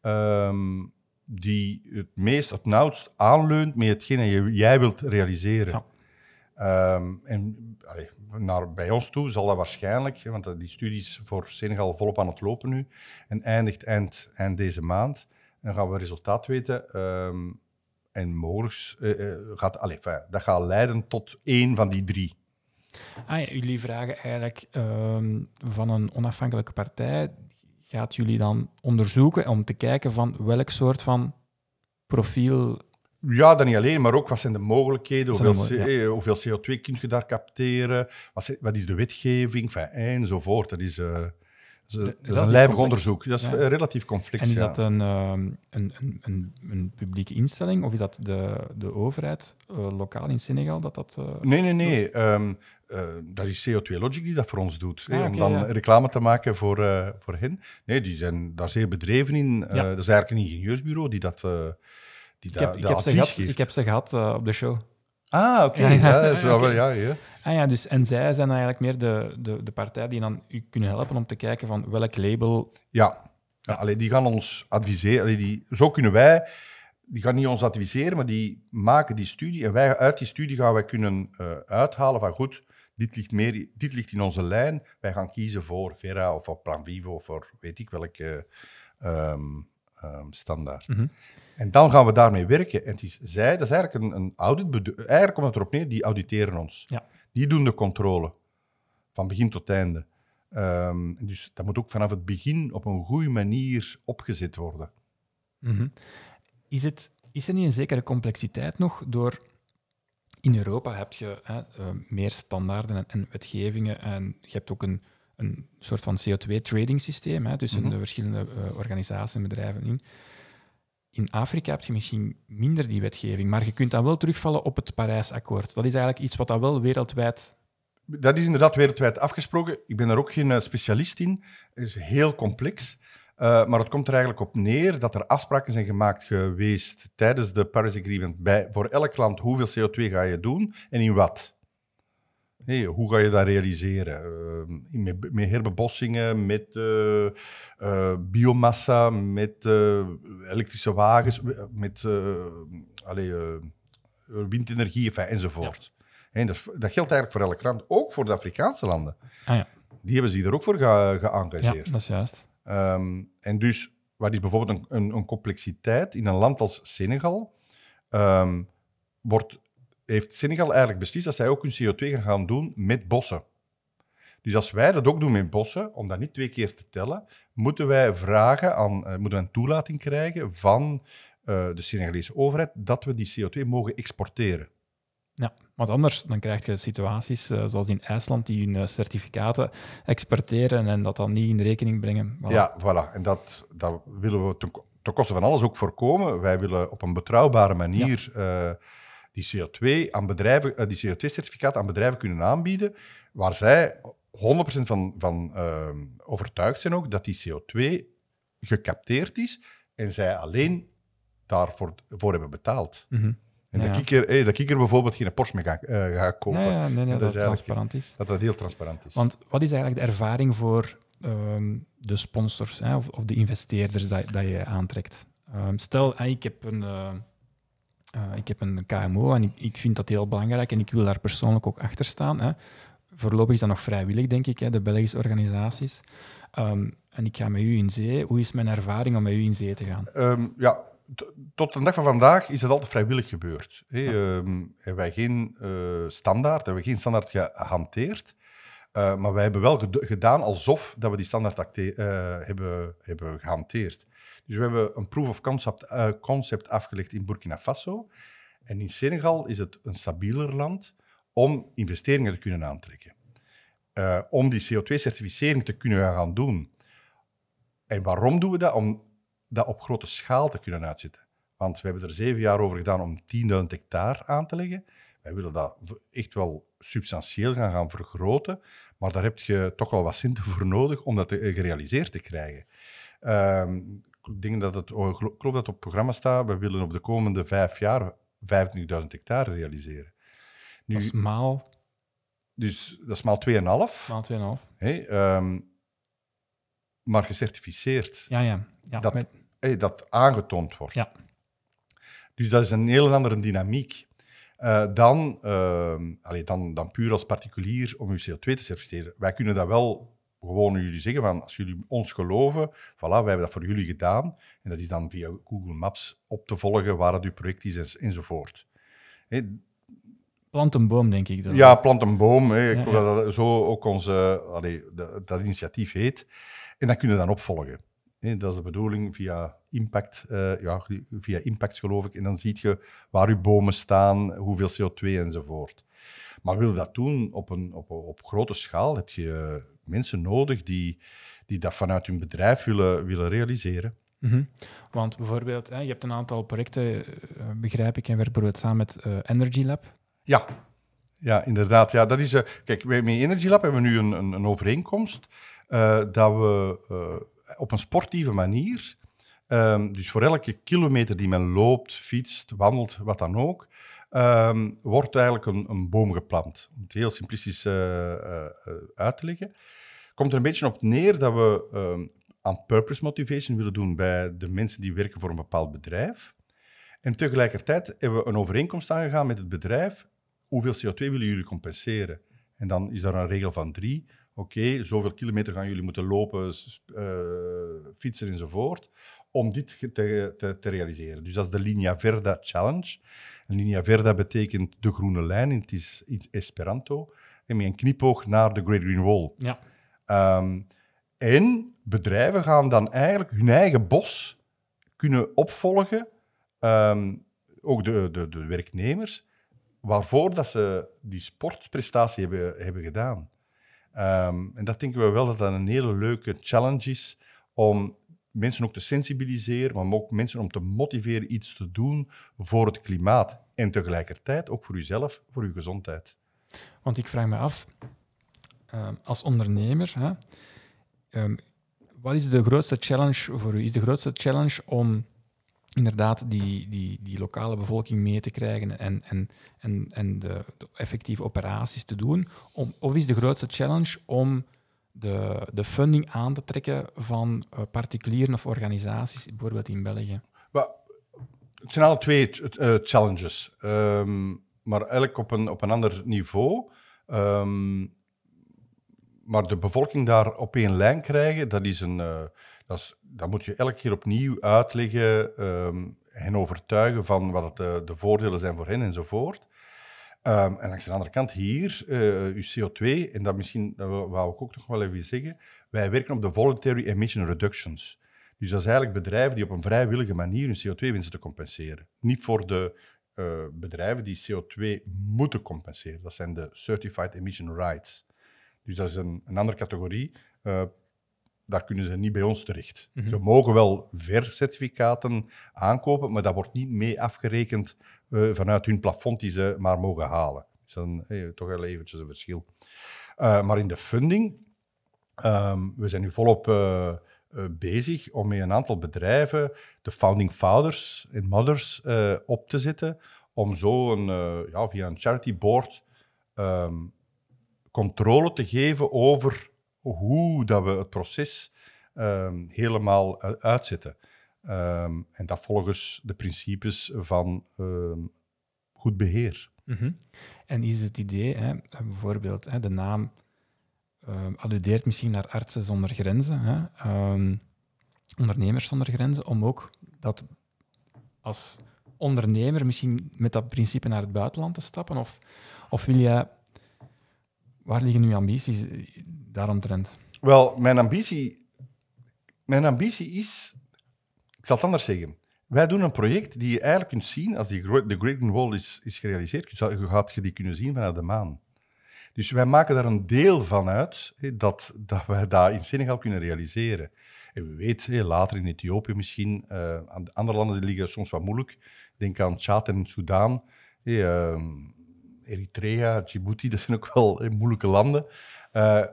Ehm, die het meest, het nauwst aanleunt met hetgene jij wilt realiseren. Ehm, en naar, bij ons toe zal dat waarschijnlijk, want eh, die studies voor Senegal volop aan het lopen nu, en eindigt eind, eind deze maand. Dan gaan we resultaat weten. Ehm, en mogelijk eh, gaat, dat gaat leiden tot één van die drie. Ah jullie vragen eigenlijk ehm, van een onafhankelijke partij, gaat jullie dan onderzoeken om te kijken van welk soort van profiel ja, dat niet alleen, maar ook wat zijn de mogelijkheden, hoeveel, CO2 eh, kun je daar capteren, wat, wat is de wetgeving, enzovoort. Dat is, eh, is een lijvig onderzoek. Dat is relatief complex. En is dat een, ehm, een, een, een, een, publieke instelling of is dat de, de overheid, eh, lokaal in Senegal, dat dat... nee, nee, nee. Ehm, eh, dat is CO2 Logic die dat voor ons doet. hè, ah, om dan reclame te maken voor, eh, voor hen. Nee, die zijn daar zeer bedreven in. Eh, dat is eigenlijk een ingenieursbureau die dat. die ik, heb, ik, heb ze gehad, ik gehad op de show. Ah, oké. Ja, ja, ja, ja, Ah, ja, dus, en zij zijn eigenlijk meer de, de, de partij die dan u kunnen helpen om te kijken van welk label... Ja, ja. die gaan ons adviseren. Allee, die, zo kunnen wij... Die gaan niet ons adviseren, maar die maken die studie. En wij, uit die studie gaan wij kunnen uithalen van goed, dit ligt, meer, dit ligt in onze lijn. Wij gaan kiezen voor Vera of voor Plan Vivo of voor weet ik welke ehm, ehm, standaard. Mhm. En dan gaan we daarmee werken. En het is zij, dat is eigenlijk een, een audit. Eigenlijk komt het erop neer, die auditeren ons. Ja. Die doen de controle van begin tot einde. Ehm, dus dat moet ook vanaf het begin op een goede manier opgezet worden. Mhm. is, het, is er niet een zekere complexiteit nog door in Europa heb je hè, eh, meer standaarden en, wetgevingen. En je hebt ook een, een soort van CO2-trading systeem hè, tussen mhm. de verschillende eh, organisaties en bedrijven. In. in Afrika heb je misschien minder die wetgeving, maar je kunt dan wel terugvallen op het Parijsakkoord. Dat is eigenlijk iets wat dan wel wereldwijd dat is inderdaad wereldwijd afgesproken. Ik ben daar ook geen eh, specialist in. Het is heel complex. Eh, maar het komt er eigenlijk op neer dat er afspraken zijn gemaakt geweest tijdens de Paris Agreement voor elk land hoeveel CO2 ga je doen en in wat. hoe ga je dat realiseren? Uh, met, met, herbebossingen, met eh, biomassa, met elektrische wagens, met allee, windenergie enzovoort. dat, dat, geldt eigenlijk voor elk land, ook voor de Afrikaanse landen. Ah, ja. Die hebben zich er ook voor ge geëngageerd. Ja, dat is juist. Ehm, en dus, wat is bijvoorbeeld een, een, complexiteit in een land als Senegal? Ehm, wordt, heeft Senegal eigenlijk beslist dat zij ook hun CO2 gaan doen met bossen. Dus als wij dat ook doen met bossen, om dat niet twee keer te tellen, moeten wij vragen aan, eh, moeten we een toelating krijgen van eh, de Senegalese overheid dat we die CO2 mogen exporteren. Ja, want anders dan krijg je situaties eh, zoals in IJsland die hun eh, certificaten exporteren en dat dan niet in rekening brengen. Ja, voilà. En dat, dat willen we ten, ten, koste van alles ook voorkomen. Wij willen op een betrouwbare manier eh, die CO2 aan bedrijven, die CO2-certificaten aan bedrijven kunnen aanbieden, waar zij 100% van, van overtuigd zijn ook dat die CO2 gecapteerd is en zij alleen daarvoor voor hebben betaald. Mm en dat, ik er, hey, dat ik bijvoorbeeld geen Porsche mee ga, eh, ga kopen. Nee, dat, dat, transparant is. Dat dat heel transparant is. Want wat is eigenlijk de ervaring voor ehm, de sponsors hè, of, of, de investeerders dat, dat je aantrekt? Ehm, stel, ik heb een... Eh, eh, ik heb een KMO en ik, vind dat heel belangrijk en ik wil daar persoonlijk ook achter staan. Hè. Voorlopig is dat nog vrijwillig, denk ik, hè, de Belgische organisaties. Ehm, en ik ga met u in zee. Hoe is mijn ervaring om met u in zee te gaan? ja, tot de dag van vandaag is dat altijd vrijwillig gebeurd. Ehm, hebben wij geen eh, standaard, hebben geen standaard gehanteerd. Eh, maar wij hebben wel gedaan alsof dat we die standaard eh, hebben, hebben gehanteerd. Dus we hebben een proof of concept, concept afgelegd in Burkina Faso. En in Senegal is het een stabieler land om investeringen te kunnen aantrekken. om die CO2-certificering te kunnen gaan doen. En waarom doen we dat? Om dat op grote schaal te kunnen uitzetten. Want we hebben er zeven jaar over gedaan om 10.000 hectare aan te leggen. Wij willen dat echt wel substantieel gaan, gaan vergroten. Maar daar heb je toch wel wat centen voor nodig om dat te, eh, gerealiseerd te krijgen. Um, ik, denk dat het, oh, ik geloof dat het op het programma staat. We willen op de komende vijf jaar 25.000 hectare realiseren. Nu, dat is maal... Dus dat is maal 2,5. Maal 2,5. Hey, um, maar gecertificeerd. Ja, ja. ja dat aangetoond wordt. Ja. Dus dat is een heel andere dynamiek. Eh, dan, uh, dan, dan puur als particulier om uw CO2 te certificeren. Wij kunnen dat wel gewoon jullie zeggen van als jullie ons geloven, voilà, wij hebben dat voor jullie gedaan. En dat is dan via Google Maps op te volgen waar het uw project is enzovoort. Hey, Plant een boom, denk ik. Dan. Ja, plant een boom. Hè. Ja, ja. Dat zo ook onze, allee, dat, dat, initiatief heet. En dat kunnen we dan opvolgen dat is de bedoeling via impact, eh, ja, via impact geloof ik. En dan zie je waar uw bomen staan, hoeveel CO2 enzovoort. Maar wil je dat doen op, een, op, op grote schaal, heb je mensen nodig die, die dat vanuit hun bedrijf willen, willen realiseren. Mhm. Want bijvoorbeeld, hè, je hebt een aantal projecten, eh, begrijp ik, en werk bijvoorbeeld samen met uh, Energy Lab. Ja, ja, inderdaad. Ja, dat is, uh, kijk, met Energy Lab hebben we nu een, een, een overeenkomst dat we op een sportieve manier. Ehm, dus voor elke kilometer die men loopt, fietst, wandelt, wat dan ook, ehm, wordt eigenlijk een, een, boom geplant. Om het heel simplistisch eh, eh, eh, uit te leggen. Komt er een beetje op neer dat we um, aan purpose motivation willen doen bij de mensen die werken voor een bepaald bedrijf. En tegelijkertijd hebben we een overeenkomst aangegaan met het bedrijf. Hoeveel CO2 willen jullie compenseren? En dan is daar een regel van drie oké, zoveel kilometer gaan jullie moeten lopen, eh, fietsen enzovoort, om dit te, te, te, realiseren. Dus dat is de Linea Verda Challenge. En Linea Verda betekent de groene lijn het is, in Esperanto. En met een knipoog naar de Great Green Wall. Ja. Ehm, en bedrijven gaan dan eigenlijk hun eigen bos kunnen opvolgen, ehm, ook de, de, de werknemers, waarvoor dat ze die sportprestatie hebben, hebben gedaan. Ehm, en dat denken we wel dat dat een hele leuke challenge is om mensen ook te sensibiliseren, maar ook mensen om te motiveren iets te doen voor het klimaat. En tegelijkertijd ook voor uzelf, voor uw gezondheid. Want ik vraag me af, ehm, als ondernemer, hè, ehm, wat is de grootste challenge voor u? Is de grootste challenge om inderdaad die, die, die lokale bevolking mee te krijgen en, en, en, en de, effectieve operaties te doen? Om, of is de grootste challenge om de, de funding aan te trekken van eh, particulieren of organisaties, bijvoorbeeld in België? Well, het zijn alle twee eh, challenges, ehm, maar elk op een, op een ander niveau. Ehm, maar de bevolking daar op één lijn krijgen, dat is een... Eh, dan moet je elke keer opnieuw uitleggen, um, hen overtuigen van wat het, de, voordelen zijn voor hen enzovoort. Ehm, en langs de andere kant hier, uh, uw CO2, en dat misschien, dat wou ik ook nog wel even zeggen, wij werken op de voluntary emission reductions. Dus dat is eigenlijk bedrijven die op een vrijwillige manier hun CO2-winsten te compenseren. Niet voor de eh, bedrijven die CO2 moeten compenseren. Dat zijn de Certified Emission Rights. Dus dat is een, andere categorie. Eh, daar kunnen ze niet bij ons terecht. Mhm. Ze mogen wel vercertificaten aankopen, maar dat wordt niet mee afgerekend eh, vanuit hun plafond die ze maar mogen halen. Dus dan eh, toch wel eventjes een verschil. Eh, maar in de funding, ehm, we zijn nu volop bezig om met een aantal bedrijven de founding fathers en mothers op te zetten, om zo een, ja, via een charity board ehm, controle te geven over hoe dat we het proces ehm, helemaal uitzetten. Ehm, en dat volgens de principes van ehm, goed beheer. Mhm. En is het idee, hè, bijvoorbeeld hè, de naam alludeert misschien naar artsen zonder grenzen, hè, ondernemers zonder grenzen, om ook dat als ondernemer misschien met dat principe naar het buitenland te stappen? Of, of wil jij, waar liggen uw ambities? daaromtrent? Wel, mijn ambitie, mijn ambitie is... Ik zal het anders zeggen. Wij doen een project die je eigenlijk kunt zien, als die, de Great Wall is, is gerealiseerd, gaat je die kunnen zien vanuit de maan. Dus wij maken daar een deel van uit dat, dat wij dat in Senegal kunnen realiseren. En we weten, later in Ethiopië misschien, uh, andere landen liggen soms wat moeilijk. Denk aan Tjaat en Soudaan, ehm, Eritrea, Djibouti, dat zijn ook wel moeilijke landen. Eh,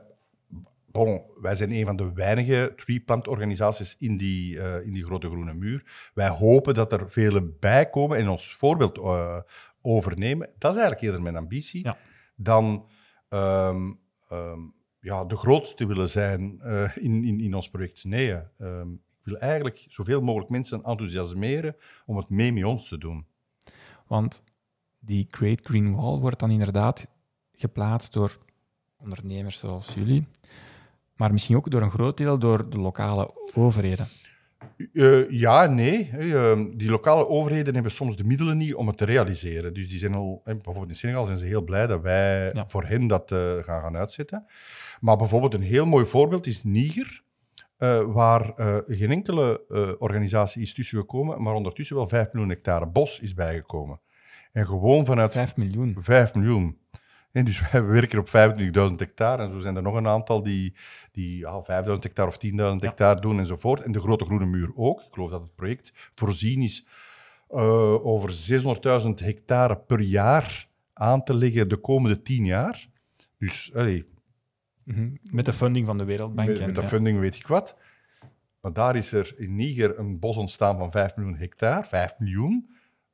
bon, wij zijn een van de weinige tree-plant organisaties in die, eh, in die grote groene muur. Wij hopen dat er velen bij komen en ons voorbeeld eh, overnemen. Dat is eigenlijk eerder mijn ambitie dan ehm, ehm, ja, de grootste willen zijn eh, in, in, in ons project. Nee, ehm, ik wil eigenlijk zoveel mogelijk mensen enthousiasmeren om het mee met ons te doen. Want die Great Green Wall wordt dan inderdaad geplaatst door ondernemers zoals jullie maar misschien ook door een groot deel door de lokale overheden. Uh, ja, nee. Eh, ehm, die lokale overheden hebben soms de middelen niet om het te realiseren. Dus die zijn al, eh, bijvoorbeeld in Senegal zijn ze heel blij dat wij voor hen dat gaan, gaan uitzetten. Maar bijvoorbeeld een heel mooi voorbeeld is Niger, waar geen enkele organisatie is tussengekomen, maar ondertussen wel 5 miljoen hectare bos is bijgekomen. En gewoon vanuit... 5 miljoen? 5 miljoen. En dus we werken op 25.000 hectare en zo zijn er nog een aantal die, die ja, 5.000 hectare of 10.000 hectare ja. doen enzovoort. En de Grote Groene Muur ook. Ik geloof dat het project voorzien is uh, over 600.000 hectare per jaar aan te leggen de komende 10 jaar. Dus, allee, mhm. Met de funding van de Wereldbank. Met, met de funding weet ik wat. Maar daar is er in Niger een bos ontstaan van 5 miljoen hectare, 5 miljoen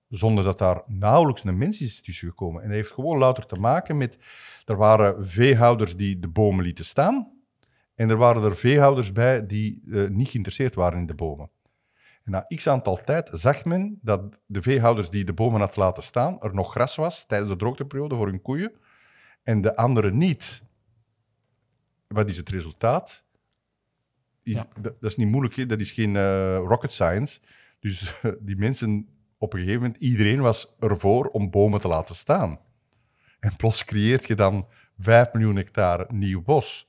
zonder dat daar nauwelijks een mens is tussen gekomen. En dat heeft gewoon louter te maken met, er waren veehouders die de bomen lieten staan en er waren er veehouders bij die eh, niet geïnteresseerd waren in de bomen. En na x aantal tijd zag men dat de veehouders die de bomen had laten staan, er nog gras was tijdens de droogteperiode voor hun koeien en de anderen niet. Wat is het resultaat? Ja. Dat, is niet moeilijk, dat is geen eh, rocket science. Dus die mensen op een gegeven moment, iedereen was ervoor om bomen te laten staan. En plots creëert je dan 5 miljoen hectare nieuw bos.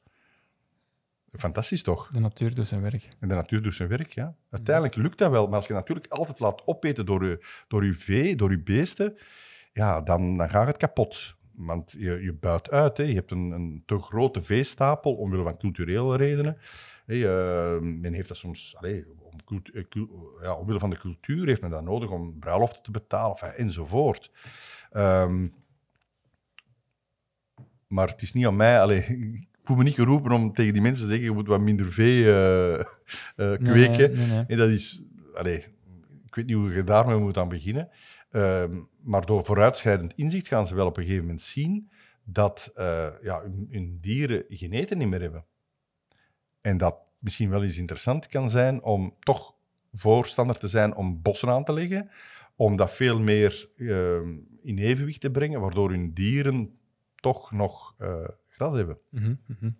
Fantastisch toch? De natuur doet zijn werk. En de natuur doet zijn werk, ja. Uiteindelijk lukt dat wel, maar als je natuurlijk altijd laat opeten door je, door je vee, door je beesten, ja, dan, dan gaat het kapot. Want je, je buit uit, hè. je hebt een, een te grote veestapel omwille van culturele redenen. Hey, men heeft dat soms, allee, eh, ja, omwille van de cultuur heeft men dat nodig om bruiloften te betalen of enzovoort. Ehm, maar het is niet aan mij. Allee, ik voel me niet geroepen om tegen die mensen te zeggen: je moet wat minder vee eh, eh, kweken. en dat is. ik weet niet hoe je daarmee moet aan beginnen. Ehm, maar door vooruitschrijdend inzicht gaan ze wel op een gegeven moment zien dat ja, hun, dieren geen eten niet meer hebben. En dat misschien wel eens interessant kan zijn om toch voorstander te zijn om bossen aan te leggen, om dat veel meer ehm, in evenwicht te brengen, waardoor hun dieren toch nog eh, gras hebben. Mhm, mhm.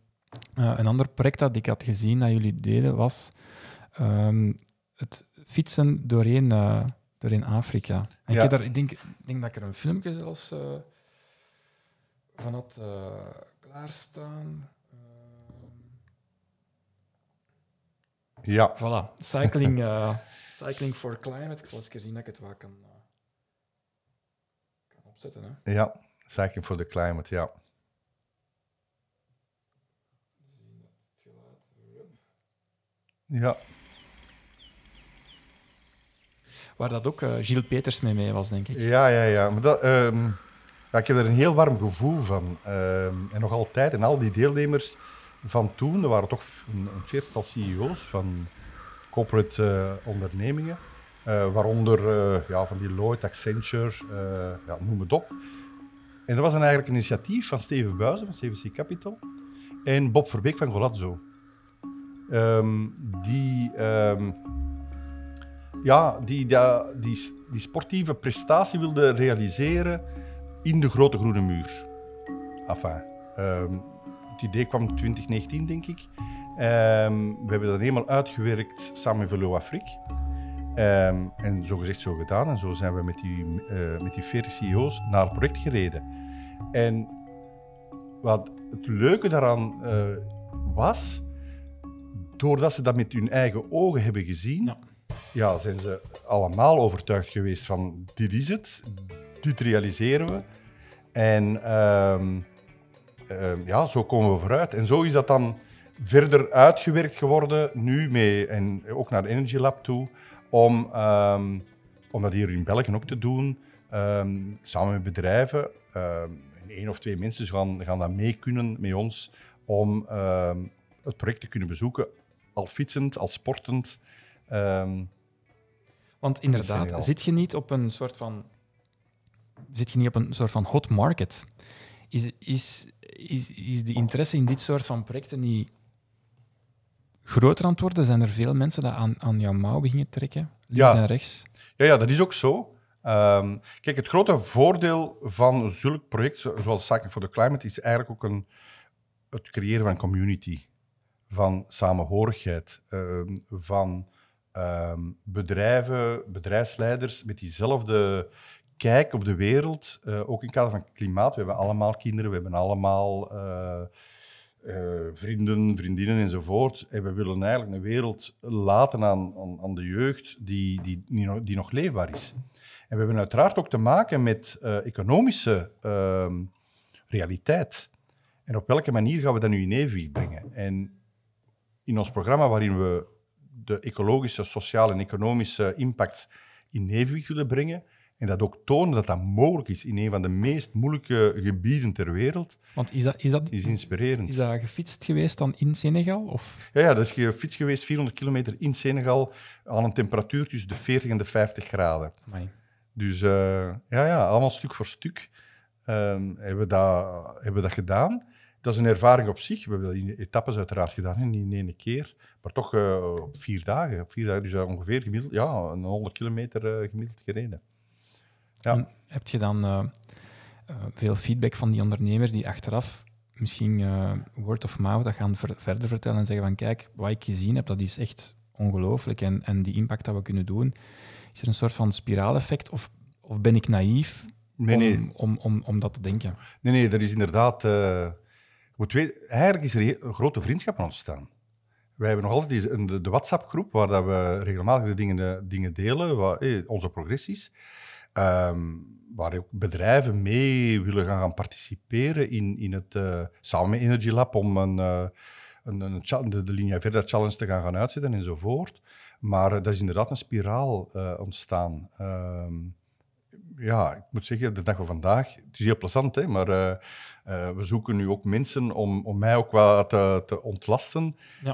Eh, een ander project dat ik had gezien dat jullie deden was ehm, het fietsen doorheen, eh, doorheen Afrika. ik, daar, ik, denk, ik, denk, dat ik er een filmpje zelfs van had klaarstaan. Ja. Voilà. Cycling, eh, cycling for Climate. Ik zal eens zien dat ik het wel kan, eh, kan opzetten. Hè. Ja, Cycling for the Climate, ja. Ja. Waar dat ook uh, Gilles Peters mee mee was, denk ik. Ja, ja, ja. Maar dat, ehm, ik heb er een heel warm gevoel van. Ehm, en nog altijd. En al die deelnemers van toen, er waren toch een, een veertigtal CEO's van corporate eh, ondernemingen, eh, waaronder eh, ja, van Deloitte, Accenture, ja, noem het op. En dat was dan eigenlijk een initiatief van Steven Buizen van CVC Capital en Bob Verbeek van Golazzo. Ehm, die, ehm, ja, die, die, die, die, sportieve prestatie wilde realiseren in de grote groene muur. Enfin, um, het idee kwam in 2019, denk ik. Ehm, we hebben dat helemaal uitgewerkt samen met Velo Afrik. Ehm, en zo gezegd, zo gedaan. En zo zijn we met die, uh, met die 40 CEO's naar het project gereden. En wat het leuke daaraan eh, was, doordat ze dat met hun eigen ogen hebben gezien, ja. ja. zijn ze allemaal overtuigd geweest van dit is het, dit realiseren we. En ehm, Ehm, ja, zo komen we vooruit. En zo is dat dan verder uitgewerkt geworden, nu mee en ook naar de Energy Lab toe, om, ehm, om dat hier in België ook te doen, ehm, samen met bedrijven. Um, één of twee mensen gaan, gaan dat mee kunnen met ons om het project te kunnen bezoeken, al fietsend, al sportend. Want inderdaad, zit je niet op een soort van zit je niet op een soort van hot market? Is, is, is, is de interesse in dit soort van projecten niet groter aan het worden? Zijn er veel mensen die aan, aan jouw mouw beginnen trekken, links ja. en rechts? Ja, ja, dat is ook zo. Ehm, kijk, het grote voordeel van zulk project, zoals zaken for the Climate, is eigenlijk ook een, het creëren van community, van samenhorigheid, ehm, van ehm, bedrijven, bedrijfsleiders met diezelfde kijk op de wereld, eh, ook in het kader van klimaat. We hebben allemaal kinderen, we hebben allemaal eh, eh, vrienden, vriendinnen enzovoort. En we willen eigenlijk een wereld laten aan, aan, de jeugd die, die, die nog, die, nog, leefbaar is. En we hebben uiteraard ook te maken met economische ehm, realiteit. En op welke manier gaan we dat nu in evenwicht brengen? En in ons programma, waarin we de ecologische, sociale en economische impact in evenwicht willen brengen, en dat ook tonen dat dat mogelijk is in een van de meest moeilijke gebieden ter wereld. Want is dat, is dat is inspirerend. Is dat gefietst geweest dan in Senegal? Of? Ja, ja, dat is gefietst geweest 400 kilometer in Senegal aan een temperatuur tussen de 40 en de 50 graden. Amai. Dus eh, ja, ja, allemaal stuk voor stuk ehm, hebben, we dat, hebben we dat gedaan. Dat is een ervaring op zich. We hebben dat in etappes uiteraard gedaan, niet in één keer. Maar toch eh, op vier dagen. Op vier dagen, dus eh, ongeveer gemiddeld, ja, een 100 kilometer gemiddeld gereden heb je dan eh, eh, veel feedback van die ondernemers die achteraf misschien eh, word of mouth dat gaan verder vertellen en zeggen van kijk, wat ik gezien heb, dat is echt ongelooflijk en, en die impact dat we kunnen doen. Is er een soort van spiraaleffect of, of ben ik naïef om, Om, om, om, dat te denken? Nee, nee, er is inderdaad... Uh, eigenlijk is er een grote vriendschap aan ontstaan. Wij hebben nog altijd een, de, WhatsApp-groep waar dat we regelmatig de dingen, de, dingen delen, onze progressies. Ehm, waar ook bedrijven mee willen gaan, participeren in, in het, eh, samen met Energy Lab om een, eh, een, een de, de Linea Challenge te gaan, gaan uitzetten enzovoort. Maar eh, dat is inderdaad een spiraal ontstaan. Ehm, ja, ik moet zeggen, de dag van vandaag, het is heel plezant, hè, maar we zoeken nu ook mensen om, om mij ook wat te, te ontlasten. Ja.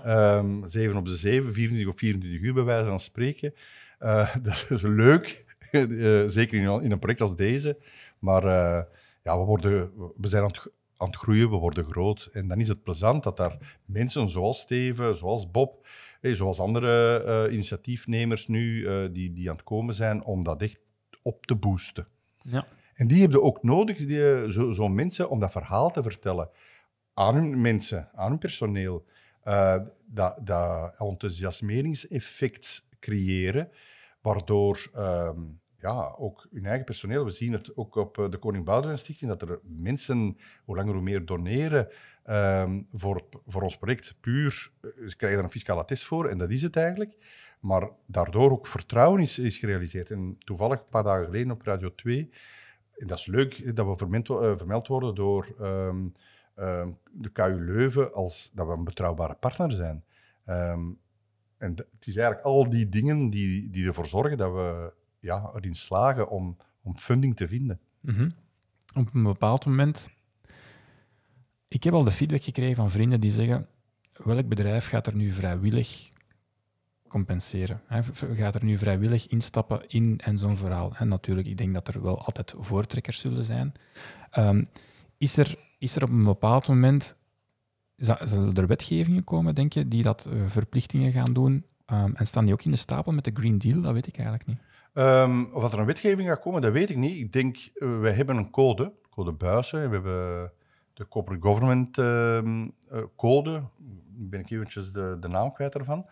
7 ehm, op de 7, 24 op 24 uur bij wijze van spreken. dat is leuk, eh, zeker in, in, een project als deze. Maar eh, ja, we, worden, we zijn aan het, aan het, groeien, we worden groot. En dan is het plezant dat daar mensen zoals Steven, zoals Bob, eh, zoals andere initiatiefnemers nu, die, die aan het komen zijn, om dat echt op te boosten. Ja. En die hebben ook nodig, zo'n zo mensen, om dat verhaal te vertellen aan hun mensen, aan hun personeel. dat, dat enthousiasmeringseffect creëren, waardoor ehm, ja, ook hun eigen personeel. We zien het ook op eh, de Koning Boudewijn Stichting, dat er mensen hoe langer hoe meer doneren ehm, voor, voor ons project. Puur, eh, ze krijgen er een fiscale attest voor en dat is het eigenlijk. Maar daardoor ook vertrouwen is, is gerealiseerd. En toevallig, een paar dagen geleden op Radio 2, en dat is leuk dat we vermeld, eh, vermeld worden door ehm, ehm, de KU Leuven als dat we een betrouwbare partner zijn. en het is eigenlijk al die dingen die, die ervoor zorgen dat we ja, erin slagen om, om funding te vinden. Mhm. Op een bepaald moment. Ik heb al de feedback gekregen van vrienden die zeggen: welk bedrijf gaat er nu vrijwillig compenseren? Gaat er nu vrijwillig instappen in en zo'n verhaal? En natuurlijk, ik denk dat er wel altijd voortrekkers zullen zijn. Ehm, is, er, is er op een bepaald moment zullen er wetgevingen komen, denk je, die dat eh, verplichtingen gaan doen? Ehm, en staan die ook in de stapel met de Green Deal? Dat weet ik eigenlijk niet. Ehm, of er een wetgeving gaat komen, dat weet ik niet. Ik denk, uh, we hebben een code, code buizen, we hebben de Corporate Government ehm, eh, code. uh, Code. Ben ik eventjes de, de naam kwijt ervan.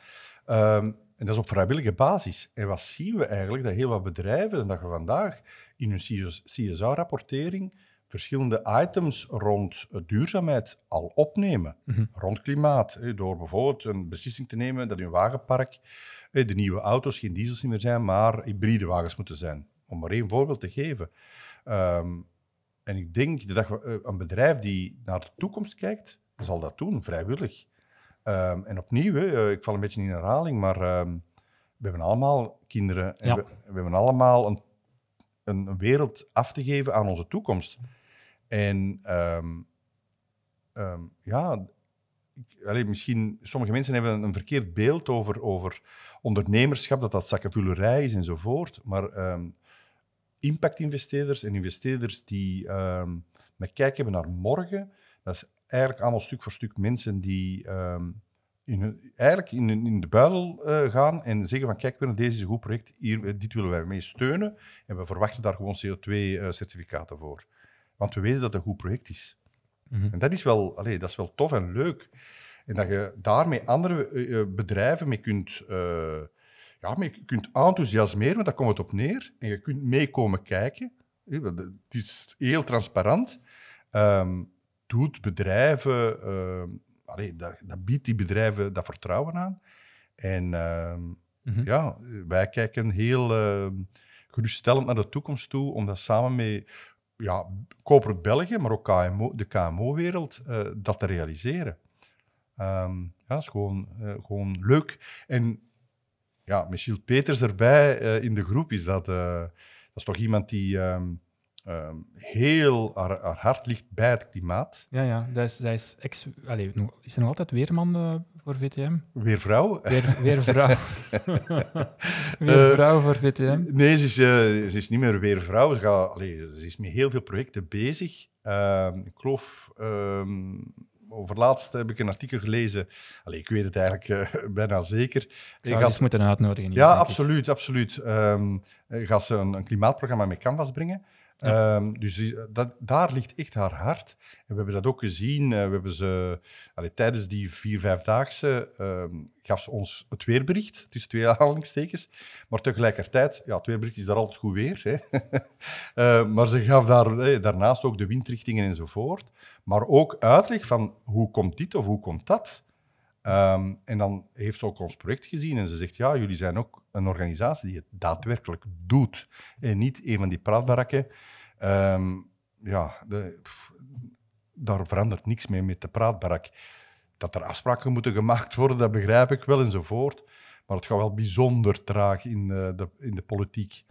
Ehm, en dat is op vrijwillige basis. En wat zien we eigenlijk? Dat heel wat bedrijven, en dat je vandaag in hun CSR-rapportering verschillende items rond duurzaamheid al opnemen. Mhm. Rond klimaat, door bijvoorbeeld een beslissing te nemen dat hun wagenpark eh, de nieuwe auto's geen diesels meer zijn, maar hybride wagens moeten zijn. Om maar één voorbeeld te geven. Ehm, en ik denk dat eh, een bedrijf die naar de toekomst kijkt, zal dat doen, vrijwillig. Ehm, en opnieuw, eh, ik val een beetje in herhaling, maar ehm, we hebben allemaal kinderen. En we, hebben allemaal een, een, wereld af te geven aan onze toekomst. En ja, misschien, sommige mensen hebben een, een verkeerd beeld over, over ondernemerschap, dat dat zakkenvullerij is enzovoort. Maar um, impactinvesteerders en investeerders die um, met kijk hebben naar morgen, dat is eigenlijk allemaal stuk voor stuk mensen die ehm, in, eigenlijk in, in de buidel eh, gaan en zeggen van kijk, deze is een goed project, hier, dit willen wij mee steunen en we verwachten daar gewoon CO2-certificaten eh, voor. Want we weten dat het een goed project is. Mhm. En dat is, wel, allee, dat is wel tof en leuk. En dat je daarmee andere eh, eh, bedrijven mee kunt, eh, ja, mee kunt enthousiasmeren, want daar komt het op neer. En je kunt meekomen kijken. Het is heel transparant. Ehm, doet bedrijven, uh, dat, dat, biedt die bedrijven dat vertrouwen aan. En ehm, mhm. ja, wij kijken heel geruststellend naar de toekomst toe, omdat samen met ja, Corporate België, maar ook KMO, de KMO-wereld, dat te realiseren. Um, ja, is gewoon, eh, gewoon leuk. En ja, Michiel Peters erbij eh, in de groep is dat. Eh, dat is toch iemand die ehm, ehm, heel haar, haar, hart ligt bij het klimaat. Ja, ja. Dat is, is, ex, is ze nog altijd weerman voor VTM? Weer vrouw? Weer, vrouw. weer vrouw voor VTM? Nee, ze is, ze is niet meer weer vrouw. Ze, gaat, allez, ze is met heel veel projecten bezig. ik geloof over laatst heb ik een artikel gelezen. Allee, ik weet het eigenlijk eh, bijna zeker. Ik ga ze moeten uitnodigen. ja, absoluut. absoluut. Um, ze een, een, klimaatprogramma met Canvas brengen. Ehm, dus eh, dat, daar ligt echt haar hart. En we hebben dat ook gezien. Eh, we hebben ze, tijdens die vier, vijfdaagse ehm, gaf ze ons het weerbericht, tussen twee aanhalingstekens. Maar tegelijkertijd, ja, het weerbericht is daar altijd goed weer. Hè. Ehm, maar ze gaf daar, eh, daarnaast ook de windrichtingen enzovoort. Maar ook uitleg van hoe komt dit of hoe komt dat. en dan heeft ze ook ons project gezien en ze zegt, ja, jullie zijn ook een organisatie die het daadwerkelijk doet. En niet een van die praatbarakken Um, ja, daar verandert niks mee met de praatbarak. Dat er afspraken moeten gemaakt worden, dat begrijp ik wel enzovoort. Maar het gaat wel bijzonder traag in de, eh, de in de politiek.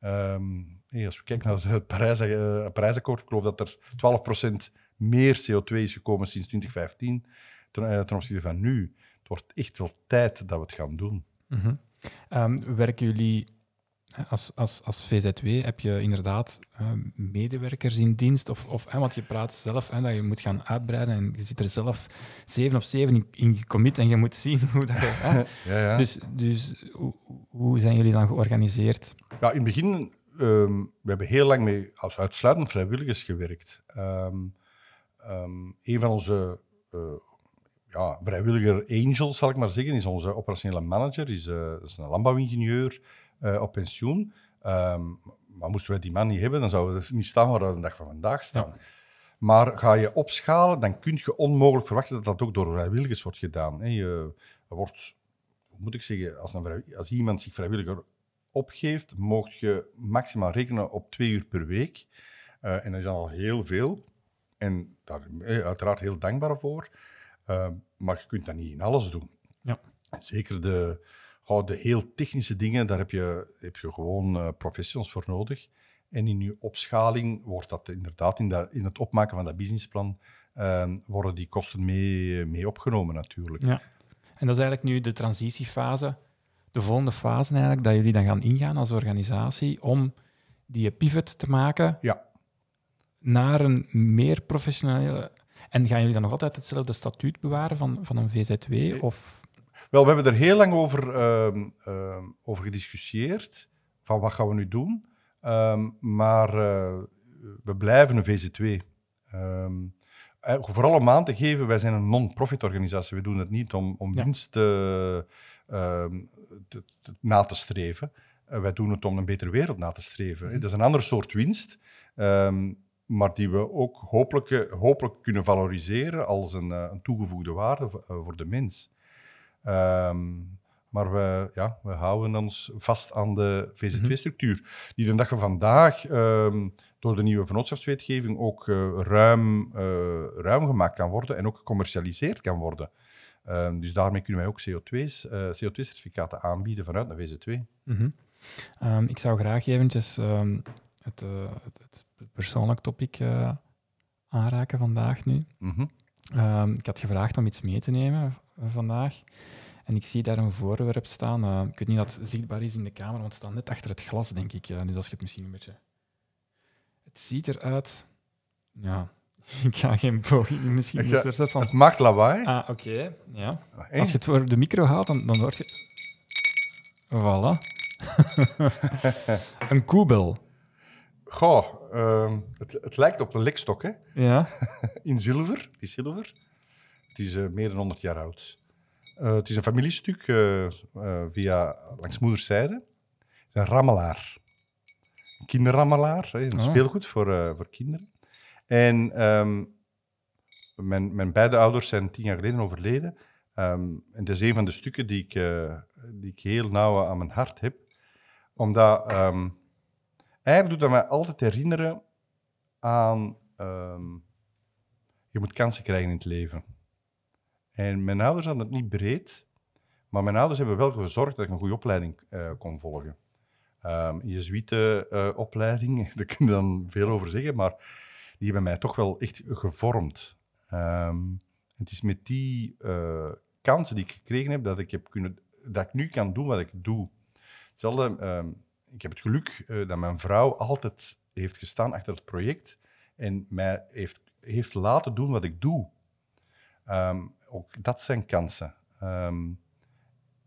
Um, als we kijken naar het Parijs, eh, ik geloof dat er 12% meer CO2 is gekomen sinds 2015 eh, ten, opzichte van nu. Het wordt echt wel tijd dat we het gaan doen. Mhm. Ehm, werken jullie als, als, als VZW heb je inderdaad eh, medewerkers in dienst, of, of, uh, want je praat zelf dat je moet gaan uitbreiden en je zit er zelf zeven op zeven in, commit en je moet zien hoe dat gaat ja, ja. Dus, dus hoe, zijn jullie dan georganiseerd? Ja, in het begin, um, we hebben heel lang mee als uitsluitend vrijwilligers gewerkt. Um, een van onze eh, ja, vrijwilliger angels, zal ik maar zeggen, is onze operationele manager, is, eh, is een landbouwingenieur eh, op pensioen. Ehm, maar moesten we die man niet hebben, dan zouden we dus niet staan waar we de dag van vandaag staan. Maar ga je opschalen, dan kun je onmogelijk verwachten dat dat ook door vrijwilligers wordt gedaan. Hè. Je wordt, moet ik zeggen, als, als iemand zich vrijwilliger opgeeft, mocht je maximaal rekenen op twee uur per week. Eh, en dat is al heel veel. En daar ben uiteraard heel dankbaar voor. Ehm, maar je kunt dat niet in alles doen. Ja. Zeker de, de heel technische dingen, daar heb je, heb je gewoon uh, professionals voor nodig. En in je opschaling wordt dat inderdaad, in, dat, in het opmaken van dat businessplan, ehm, worden die kosten mee, mee opgenomen natuurlijk. Ja. En dat is eigenlijk nu de transitiefase, de volgende fase eigenlijk, dat jullie dan gaan ingaan als organisatie om die pivot te maken ja. naar een meer professionele... En gaan jullie dan nog altijd hetzelfde statuut bewaren van, van een VZW? Eh, of... Wel, we hebben er heel lang over, ehm, ehm, over gediscussieerd, van wat gaan we nu doen. Ehm, maar eh, we blijven een VZ2. Eh, vooral om aan te geven, wij zijn een non-profit organisatie. We doen het niet om, om winst te, te, na te streven. Eh, wij doen het om een betere wereld na te streven. Mhm. Dat is een ander soort winst maar die we ook hopelijk, hopelijk kunnen valoriseren als een, een toegevoegde waarde voor de mens. Ehm, maar we, ja, we houden ons vast aan de 2 structuur die de dag van vandaag ehm, door de nieuwe vennootschapswetgeving ook eh, ruim, eh, ruim gemaakt kan worden en ook gecommercialiseerd kan worden. Ehm, dus daarmee kunnen wij ook CO2's, eh, CO2-certificaten aanbieden vanuit de VZ2. Mhm. ik zou graag eventjes het, het, persoonlijk topic aanraken vandaag nu. Mhm. ik had gevraagd om iets mee te nemen vandaag. En ik zie daar een voorwerp staan. Uh, ik weet niet dat het zichtbaar is in de camera, want het staat net achter het glas, denk ik. dus als je het misschien een beetje... Het ziet eruit... Ja, ik ga geen poging... Misschien is er van... Het maakt lawaai. Ah, oké. Ja. Als je het voor de micro haalt, dan, dan hoort je... Voilà. een koebel. Goh, ehm, het, het, lijkt op een likstok, hè? Ja. in zilver. Die zilver. Het is eh, meer dan 100 jaar oud. Eh, het is een familiestuk eh, via langs moederszijde. Het is een rammelaar. Een kinderrammelaar, een oh. speelgoed voor, voor kinderen. En ehm, mijn, mijn beide ouders zijn tien jaar geleden overleden. Ehm, en dat is een van de stukken die ik, die ik heel nauw aan mijn hart heb. Omdat ehm, eigenlijk doet dat mij altijd herinneren aan... je moet kansen krijgen in het leven. En mijn ouders hadden het niet breed, maar mijn ouders hebben wel gezorgd dat ik een goede opleiding eh, kon volgen. Um, Jezuïte uh, daar kun je dan veel over zeggen, maar die hebben mij toch wel echt gevormd. Ehm, het is met die eh, kansen die ik gekregen heb dat ik, heb kunnen, dat ik nu kan doen wat ik doe. Hetzelfde, ehm, ik heb het geluk dat mijn vrouw altijd heeft gestaan achter het project en mij heeft, heeft laten doen wat ik doe ook dat zijn kansen. Ehm,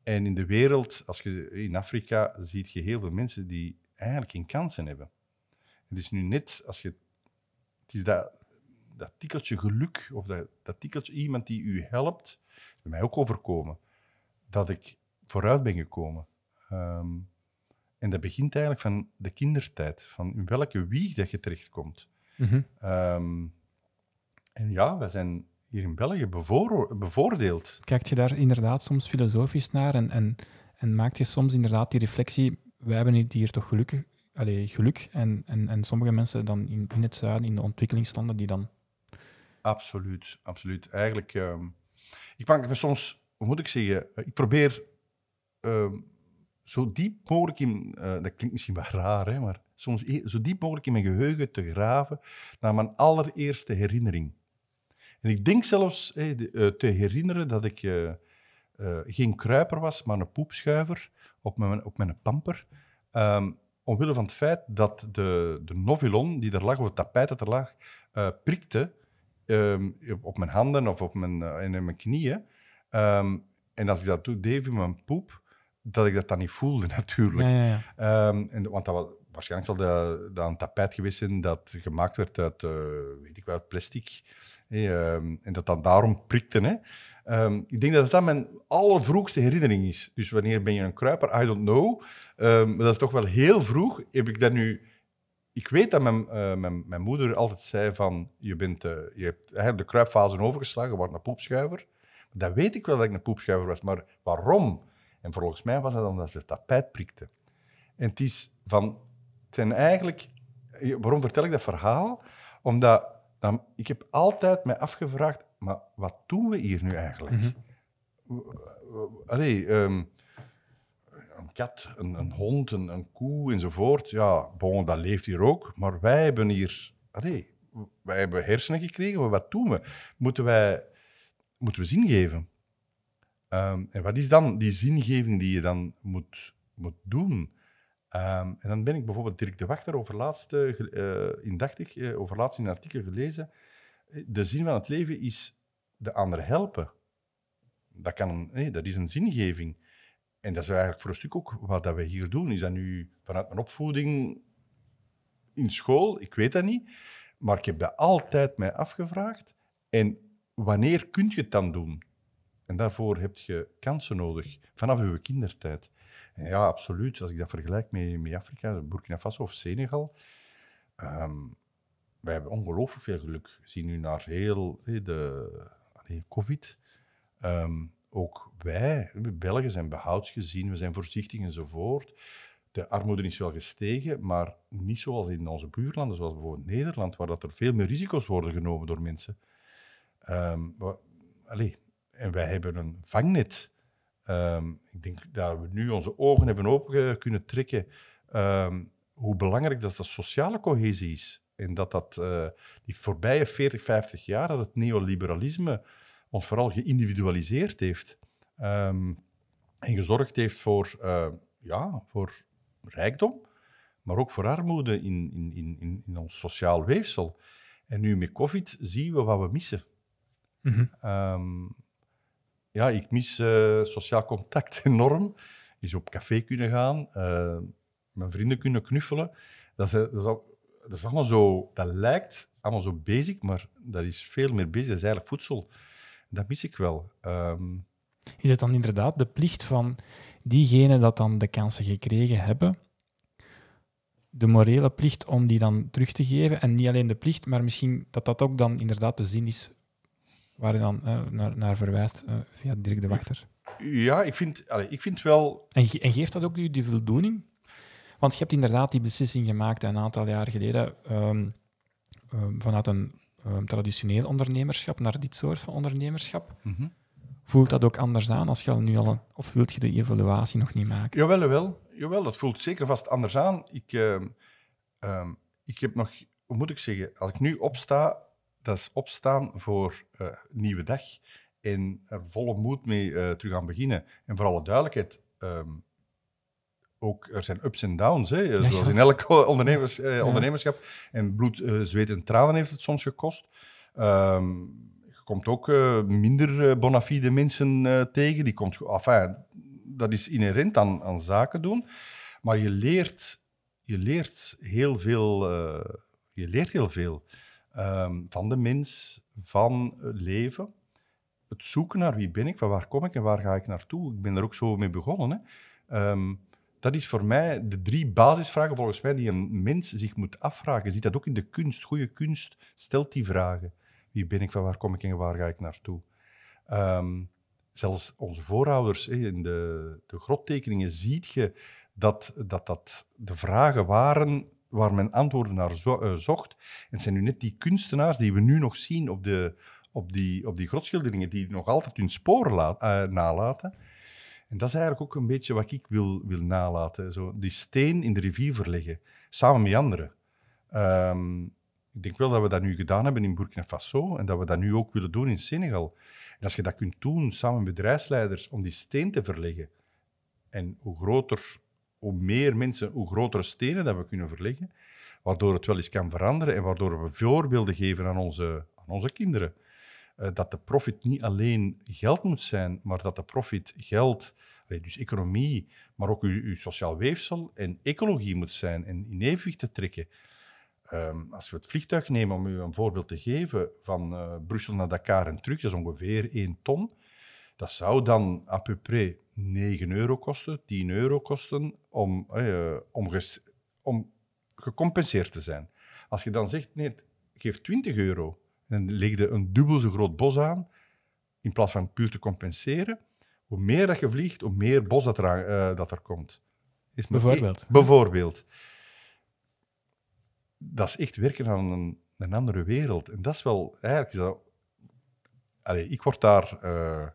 en in de wereld, als je, in Afrika, ziet je heel veel mensen die eigenlijk geen kansen hebben. Het is nu net, als je, het is dat, dat tikkeltje geluk, of dat, dat tikkeltje iemand die u helpt, bij mij ook overkomen, dat ik vooruit ben gekomen. Ehm, en dat begint eigenlijk van de kindertijd, van in welke wieg dat je terechtkomt. Mhm. Ehm, en ja, wij zijn hier in België bevoordeeld. Kijk je daar inderdaad soms filosofisch naar en, en, en maakt je soms inderdaad die reflectie, wij hebben hier toch geluk, allez, geluk en, en, en sommige mensen dan in, in het zuiden, in de ontwikkelingslanden, die dan... Absoluut, absoluut. Eigenlijk, ehm, ik maak me soms, hoe moet ik zeggen, eh, ik probeer ehm, zo diep mogelijk in, eh, dat klinkt misschien wel raar, hè, maar soms e-, zo diep mogelijk in mijn geheugen te graven naar mijn allereerste herinnering. En ik denk zelfs eh, te herinneren dat ik eh, eh, geen kruiper was, maar een poepschuiver op mijn, op mijn pamper. Ehm, omwille van het feit dat de, de novilon die er lag, of het tapijt dat er lag, prikte ehm, op mijn handen of op mijn, en in mijn knieën. Ehm, en als ik dat doe, deed in mijn poep, dat ik dat dan niet voelde natuurlijk. en, want dat was, waarschijnlijk zal dat, dat, een tapijt geweest zijn dat gemaakt werd uit, weet ik wel, plastic. Ehm, en dat dan daarom prikte. Hè. Ehm, ik denk dat dat mijn allervroegste herinnering is. Dus wanneer ben je een kruiper? I don't know. Ehm, maar dat is toch wel heel vroeg. Heb ik dat nu... Ik weet dat mijn, eh, mijn, mijn, moeder altijd zei van... Je, bent, eh, je hebt de kruipfase overgeslagen, je wordt een poepschuiver. Dat weet ik wel dat ik een poepschuiver was, maar waarom? En volgens mij was dat omdat ze het tapijt prikte. En het is van... Het eigenlijk... Eh, waarom vertel ik dat verhaal? Omdat dan, ik heb altijd mij afgevraagd, maar wat doen we hier nu eigenlijk? Mhm. Allee, ehm, een kat, een, hond, een, koe enzovoort, ja, bon, dat leeft hier ook, maar wij hebben hier, allee, wij hebben hersenen gekregen, maar wat doen we? Moeten, wij, moeten we zin geven? Ehm, en wat is dan die zingeving die je dan moet, moet doen? Ehm, en dan ben ik bijvoorbeeld Dirk de Wachter overlaatst, uh, eh, eh, indachtig, uh, laatst in een artikel gelezen. De zin van het leven is de ander helpen. Dat, kan, nee, dat is een zingeving. En dat is eigenlijk voor een stuk ook wat dat we hier doen. Is dat nu vanuit mijn opvoeding in school? Ik weet dat niet. Maar ik heb dat altijd mij afgevraagd. En wanneer kun je het dan doen? En daarvoor heb je kansen nodig, vanaf je kindertijd. ja, absoluut. Als ik dat vergelijk met, met Afrika, Burkina Faso of Senegal. Ehm, wij hebben ongelooflijk veel geluk. We zien nu naar heel de COVID. Ehm, ook wij, Belgen, zijn behoudsgezien, we zijn voorzichtig enzovoort. De armoede is wel gestegen, maar niet zoals in onze buurlanden, zoals bijvoorbeeld Nederland, waar dat er veel meer risico's worden genomen door mensen. Um, allee, en wij hebben een vangnet. Ehm, ik denk dat we nu onze ogen hebben open kunnen trekken ehm, hoe belangrijk dat, de sociale cohesie is. En dat, dat uh, die voorbije 40, 50 jaar dat het neoliberalisme ons vooral geïndividualiseerd heeft. Ehm, en gezorgd heeft voor, eh, ja, voor rijkdom, maar ook voor armoede in, in, in, in ons sociaal weefsel. En nu met COVID zien we wat we missen. Mm ja, ik mis eh, sociaal contact enorm. Is op café kunnen gaan, eh, mijn vrienden kunnen knuffelen. Dat is, eh, dat, is allemaal zo, dat lijkt allemaal zo basic, maar dat is veel meer bezig. Dat is eigenlijk voedsel. Dat mis ik wel. Ehm, is het dan inderdaad de plicht van diegenen dat dan de kansen gekregen hebben, de morele plicht om die dan terug te geven? En niet alleen de plicht, maar misschien dat dat ook dan inderdaad de zin is waar je dan eh, naar, naar, verwijst eh, via Dirk de Wachter. Ja, ik vind, ik vind wel. En, en geeft dat ook die, die voldoening? Want je hebt inderdaad die beslissing gemaakt een aantal jaar geleden ehm, ehm, vanuit een ehm, traditioneel ondernemerschap naar dit soort van ondernemerschap. Mhm. Voelt dat ook anders aan als je al nu al of wilt je de evaluatie nog niet maken? Jawel, jawel, jawel dat voelt zeker vast anders aan. Ik, ik heb nog, hoe moet ik zeggen, als ik nu opsta dat is opstaan voor een eh, nieuwe dag en er volle moed mee eh, terug aan beginnen. En voor alle duidelijkheid, ehm, ook, er zijn ups en downs, hè, zoals in elk ondernemers, eh, ondernemerschap. En bloed, zweet en tranen heeft het soms gekost. Ehm, je komt ook minder bona fide mensen tegen. Die komt, enfin, dat is inherent aan, aan, zaken doen. Maar je leert, je leert heel veel. je leert heel veel. Ehm, van de mens, van leven. Het zoeken naar wie ben ik, van waar kom ik en waar ga ik naartoe. Ik ben er ook zo mee begonnen. Hè. Ehm, dat is voor mij de drie basisvragen volgens mij die een mens zich moet afvragen. Je ziet dat ook in de kunst. Goede kunst stelt die vragen. Wie ben ik, van waar kom ik en waar ga ik naartoe? Ehm, zelfs onze voorouders, in de, de grottekeningen ziet je dat, dat dat de vragen waren waar men antwoorden naar zo, eh, zocht. En het zijn nu net die kunstenaars die we nu nog zien op, de, op, die, op die grotschilderingen, die nog altijd hun sporen laat, eh, nalaten. En dat is eigenlijk ook een beetje wat ik wil, wil nalaten. Zo, die steen in de rivier verleggen, samen met anderen. Ehm, ik denk wel dat we dat nu gedaan hebben in Burkina Faso en dat we dat nu ook willen doen in Senegal. En als je dat kunt doen samen met bedrijfsleiders om die steen te verleggen, en hoe groter hoe meer mensen, hoe grotere stenen dat we kunnen verleggen, waardoor het wel eens kan veranderen en waardoor we voorbeelden geven aan onze, aan onze kinderen. Eh, dat de profit niet alleen geld moet zijn, maar dat de profit geld, dus economie, maar ook uw, uw sociaal weefsel en ecologie moet zijn en in evenwicht te trekken. Ehm, als we het vliegtuig nemen, om u een voorbeeld te geven, van eh, Brussel naar Dakar en terug, dat is ongeveer 1 ton. Dat zou dan à peu près 9 euro kosten, 10 euro kosten, om, eh, om, gecompenseerd te zijn. Als je dan zegt, nee, geef 20 euro, en legde een dubbel zo groot bos aan, in plaats van puur te compenseren, hoe meer dat je vliegt, hoe meer bos dat er, eh, dat er komt. Is bijvoorbeeld. bijvoorbeeld. Dat is echt werken aan een, een, andere wereld. En dat is wel, eigenlijk, is ik word daar... Eh,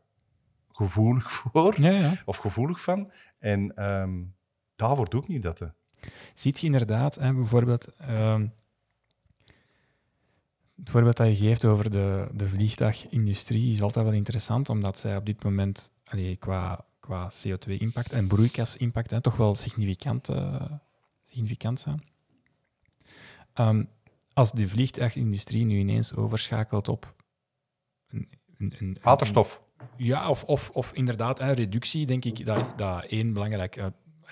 gevoelig voor of gevoelig van. En um, ehm, daarvoor doe ik niet dat. Hè. Ziet je inderdaad, hè, bijvoorbeeld. Um, het voorbeeld dat je geeft over de, de vliegtuigindustrie is altijd wel interessant, omdat zij op dit moment allee, qua, qua CO2-impact en broeikasimpact toch wel significant, eh, significant zijn. Ehm, als de vliegtuigindustrie nu ineens overschakelt op een, een, een, waterstof. Ja, of, of, of inderdaad, reductie, denk ik, dat, dat één belangrijk... Eh,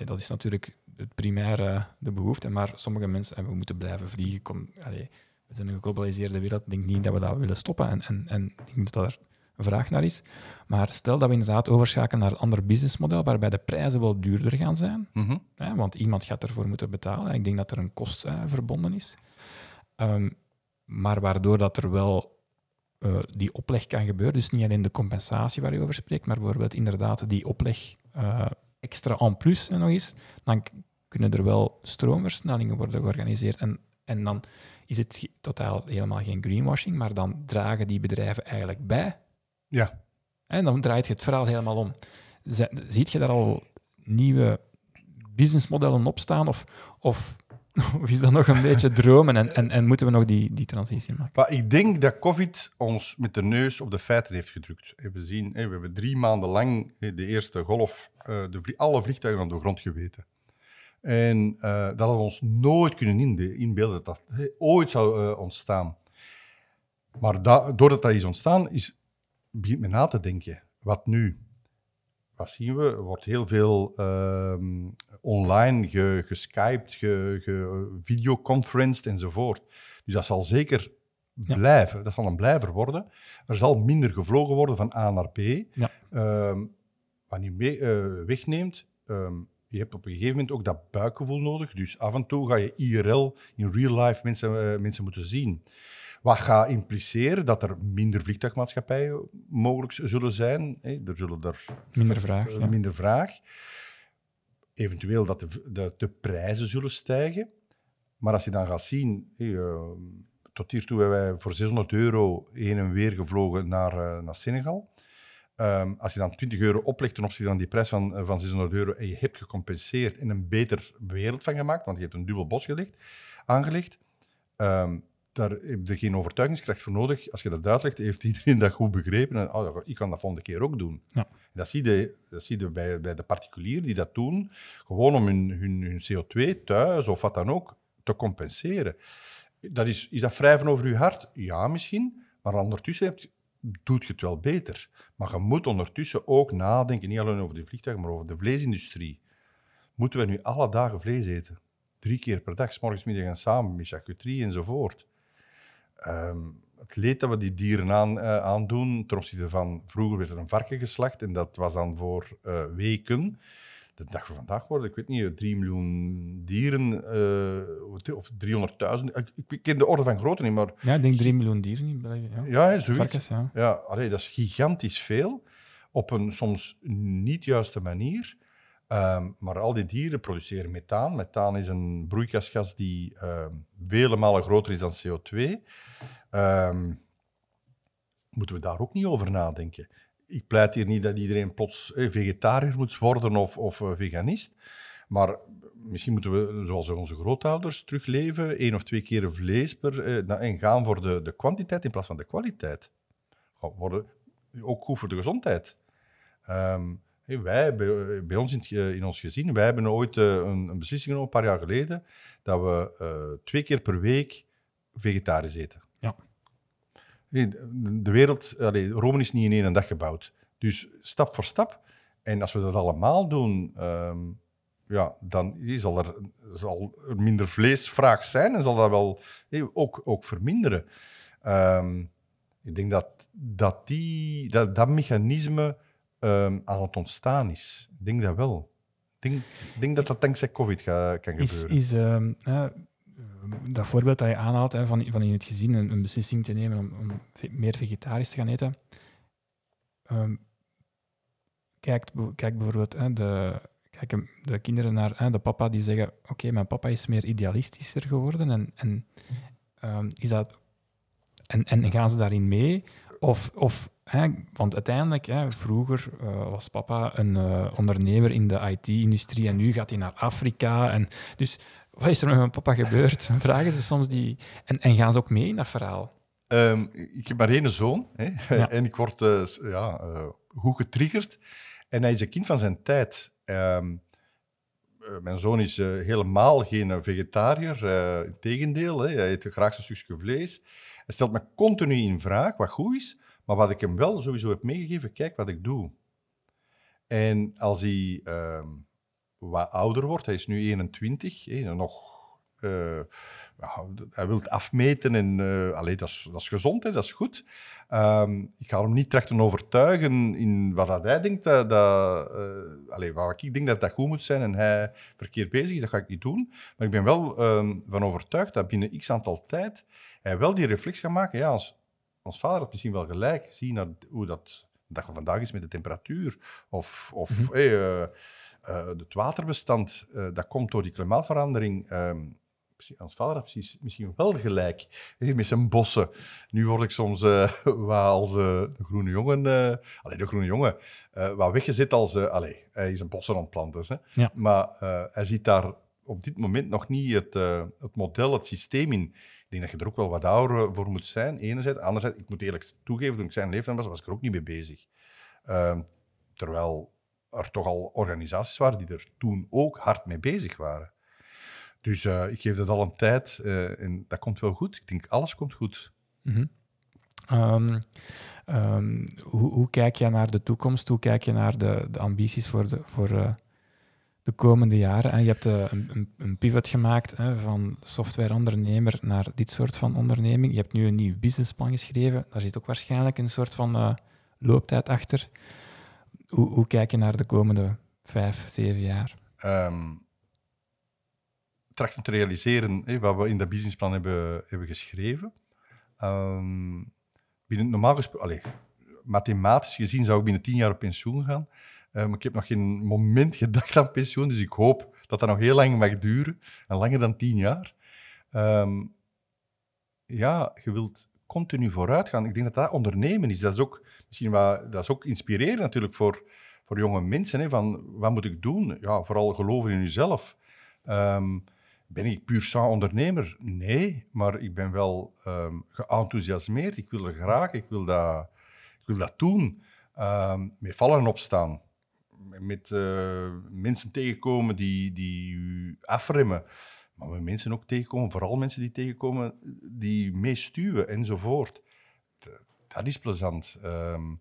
dat is natuurlijk het primaire de behoefte, maar sommige mensen... hebben we moeten blijven vliegen. we zijn een geglobaliseerde wereld. Ik denk niet dat we dat willen stoppen. En, en, en ik denk dat er een vraag naar is. Maar stel dat we inderdaad overschakelen naar een ander businessmodel, waarbij de prijzen wel duurder gaan zijn. Mhm. hè, want iemand gaat ervoor moeten betalen. Ik denk dat er een kost hè, verbonden is. Ehm, maar waardoor dat er wel eh, die opleg kan gebeuren. Dus niet alleen de compensatie waar je over spreekt, maar bijvoorbeeld inderdaad die opleg eh, extra en plus en nog eens, dan kunnen er wel stroomversnellingen worden georganiseerd. En, en dan is het totaal helemaal geen greenwashing, maar dan dragen die bedrijven eigenlijk bij. Ja. En dan draait je het verhaal helemaal om. Ziet je daar al nieuwe businessmodellen opstaan of, of of is dat nog een beetje dromen en, en, en, moeten we nog die, die transitie maken? Maar ik denk dat COVID ons met de neus op de feiten heeft gedrukt. We, zien, we hebben drie maanden lang de eerste golf, eh, de, alle vliegtuigen aan de grond geweten. En eh, dat hadden we ons nooit kunnen inbeelden dat dat ooit zou eh, ontstaan. Maar doordat dat is ontstaan, is, begint men na te denken. Wat nu? zien we? Er wordt heel veel ehm, online ge, geskyped, ge, videoconferenced enzovoort. Dus dat zal zeker blijven. Dat zal een blijver worden. Er zal minder gevlogen worden van A naar B. Ja. Ehm, wat je mee, eh, wegneemt, um, je hebt op een gegeven moment ook dat buikgevoel nodig. Dus af en toe ga je IRL, in real life, mensen, eh, mensen moeten zien. Wat gaat impliceren dat er minder vliegtuigmaatschappijen mogelijk zullen zijn. Er zullen er minder vraag. Eh, minder vraag. Eventueel dat de, de, de, prijzen zullen stijgen. Maar als je dan gaat zien, eh, tot hiertoe hebben wij voor 600 euro heen en weer gevlogen naar, eh, naar Senegal. Ehm, als je dan 20 euro oplegt ten opzichte van die prijs van, van 600 euro en je hebt gecompenseerd en een beter wereld van gemaakt, want je hebt een dubbel bos gelegd, aangelegd, ehm, daar heb je geen overtuigingskracht voor nodig. Als je dat uitlegt, heeft iedereen dat goed begrepen. En oh, ik kan dat volgende keer ook doen. Ja. dat zie je, dat zie bij, bij de particulier die dat doen, gewoon om hun, hun, hun CO2 thuis of wat dan ook te compenseren. Dat is, is dat wrijven over je hart? Ja, misschien. Maar ondertussen doet je het wel beter. Maar je moet ondertussen ook nadenken, niet alleen over de vliegtuigen, maar over de vleesindustrie. Moeten we nu alle dagen vlees eten? Drie keer per dag, s morgens, middag en samen, met charcuterie enzovoort. Ehm, het leed dat we die dieren aan, eh, aandoen, ten opzichte van vroeger werd er een varken geslacht en dat was dan voor eh, weken. De dag van vandaag worden, ik weet niet, 3 miljoen dieren eh, of 300.000. Ik, ik, ken de orde van grootte niet, maar. Ja, ik denk 3 miljoen dieren in België. Ja, ja zoiets. Varkens, ja. dat is gigantisch veel. Op een soms niet juiste manier. Ehm, maar al die dieren produceren methaan. Methaan is een broeikasgas die ehm, vele malen groter is dan CO2. Ehm, moeten we daar ook niet over nadenken? Ik pleit hier niet dat iedereen plots eh, vegetariër moet worden of, of eh, veganist. Maar misschien moeten we, zoals onze grootouders, terugleven. één of twee keer vlees per, eh, en gaan voor de, de kwantiteit in plaats van de kwaliteit. Worden, ook goed voor de gezondheid. Um, Hey, wij, bij, eh, bij ons in, eh, in, ons gezin, wij hebben ooit eh, een, een, beslissing genomen, een paar jaar geleden, dat we twee keer per week vegetarisch eten. Ja. de, wereld, Rome is niet in één dag gebouwd. Dus stap voor stap. En als we dat allemaal doen, ehm, ja, dan zal er, zal er minder vleesvraag zijn en zal dat wel ook, ook verminderen. Ehm, ik denk dat dat, die, dat, dat mechanisme Ehm, aan het ontstaan is. Ik denk dat wel. Ik denk, denk, dat dat dankzij COVID kan gebeuren. Is, is ehm, ehm, dat voorbeeld dat je aanhaalt hè, van, van in het gezin een, beslissing te nemen om, om, meer vegetarisch te gaan eten. kijk, kijk bijvoorbeeld hè, de, kijken de kinderen naar hè, de papa die zeggen: Oké, mijn papa is meer idealistischer geworden. En, en, is dat, en, gaan ze daarin mee? Of, of want uiteindelijk, vroeger eh, was papa een eh, ondernemer in de IT-industrie en nu gaat hij naar Afrika. En dus wat is er met mijn papa gebeurd? Vragen ze soms die. En, en gaan ze ook mee in dat verhaal? Ehm, ik heb maar één zoon hè, en ik word uh, goed getriggerd. En hij is een kind van zijn tijd. Ehm, mijn zoon is helemaal geen vegetariër, integendeel. Hij eet graag zijn stukje vlees. Hij stelt me continu in vraag, wat goed is. Maar wat ik hem wel sowieso heb meegegeven, kijk wat ik doe. En als hij ehm, wat ouder wordt, hij is nu 21, nog... Eh, hij wil afmeten en uh, dat, is, dat is gezond, hè, dat is goed. Ehm, ik ga hem niet trachten overtuigen in wat dat hij denkt, dat, dat eh, wat ik denk dat dat goed moet zijn en hij verkeerd bezig is, dat ga ik niet doen. Maar ik ben wel ehm, van overtuigd dat binnen x aantal tijd hij wel die reflex gaat maken. Ja, als ons vader had misschien wel gelijk. Zie naar hoe dat dag van vandaag is met de temperatuur. Of, of mhm. eh, eh, het waterbestand, eh, dat komt door die klimaatverandering. Um, ons vader had precies, misschien wel gelijk met zijn bossen. Nu word ik soms wat als de groene jongen, allee, de groene jongen, wat weggezet als, allee, hij is een bossen ontplanters. Dus, hè? Ja. Maar hij ziet daar op dit moment nog niet het, het model, het systeem in ik denk dat je er ook wel wat ouder eh, voor moet zijn, enerzijds. Anderzijds, ik moet eerlijk toegeven, toen ik zijn leeftijd was, was ik er ook niet mee bezig. Ehm, terwijl er toch al organisaties waren die er toen ook hard mee bezig waren. Dus eh, ik geef dat al een tijd eh, en dat komt wel goed. Ik denk, alles komt goed. Mhm. Ehm, ehm, hoe, kijk je naar de toekomst? Hoe kijk je naar de, de ambities voor, de, voor de komende jaren? En je hebt eh, een, een, pivot gemaakt hè, van software-ondernemer naar dit soort van onderneming. Je hebt nu een nieuw businessplan geschreven. Daar zit ook waarschijnlijk een soort van eh, looptijd achter. Hoe, kijk je naar de komende vijf, zeven jaar? Um, trachten te realiseren wat we in dat businessplan hebben, hebben geschreven. Ehm, binnen normaal gesproken, mathematisch gezien zou ik binnen tien jaar op pensioen gaan. Ehm, ik heb nog geen moment gedacht aan pensioen, dus ik hoop dat dat nog heel lang mag duren. En langer dan tien jaar. Ehm, ja, je wilt continu vooruit gaan. Ik denk dat dat ondernemen is. Dat is ook, misschien wat, dat is ook inspirerend natuurlijk voor, voor jonge mensen. Hè, van, wat moet ik doen? Ja, vooral geloven in jezelf. Ehm, ben ik puur zo'n ondernemer? Nee, maar ik ben wel um, geenthousiasmeerd. Ik wil er graag, ik wil dat, ik wil dat doen. met vallen en opstaan met eh, mensen tegenkomen die, die u afremmen. Maar met mensen ook tegenkomen, vooral mensen die tegenkomen, die meestuwen enzovoort. Dat is plezant. Ehm,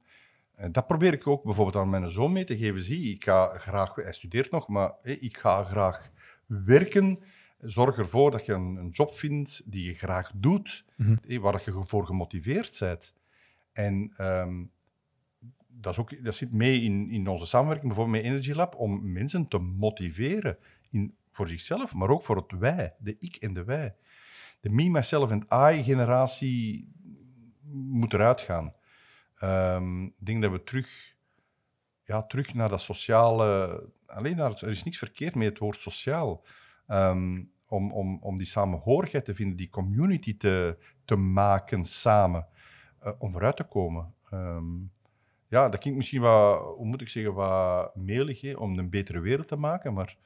dat probeer ik ook bijvoorbeeld aan mijn zoon mee te geven. Zie, ik ga graag, hij studeert nog, maar ik ga graag werken. Zorg ervoor dat je een, een job vindt die je graag doet, mm -hmm. waar je voor gemotiveerd bent. En ehm, dat, is ook, dat zit mee in, in onze samenwerking, bijvoorbeeld met Energy Lab, om mensen te motiveren in, voor zichzelf, maar ook voor het wij, de ik en de wij. De me, myself en I-generatie moet eruit gaan. Ehm, ik denk dat we terug, ja, terug naar dat sociale... Alleen naar het, er is niks verkeerd met het woord sociaal. Ehm, om, om, om die samenhorigheid te vinden, die community te, te maken samen, eh, om vooruit te komen. Ehm, ja, dat klinkt misschien wat, hoe moet ik zeggen, wat melig om een betere wereld te maken, maar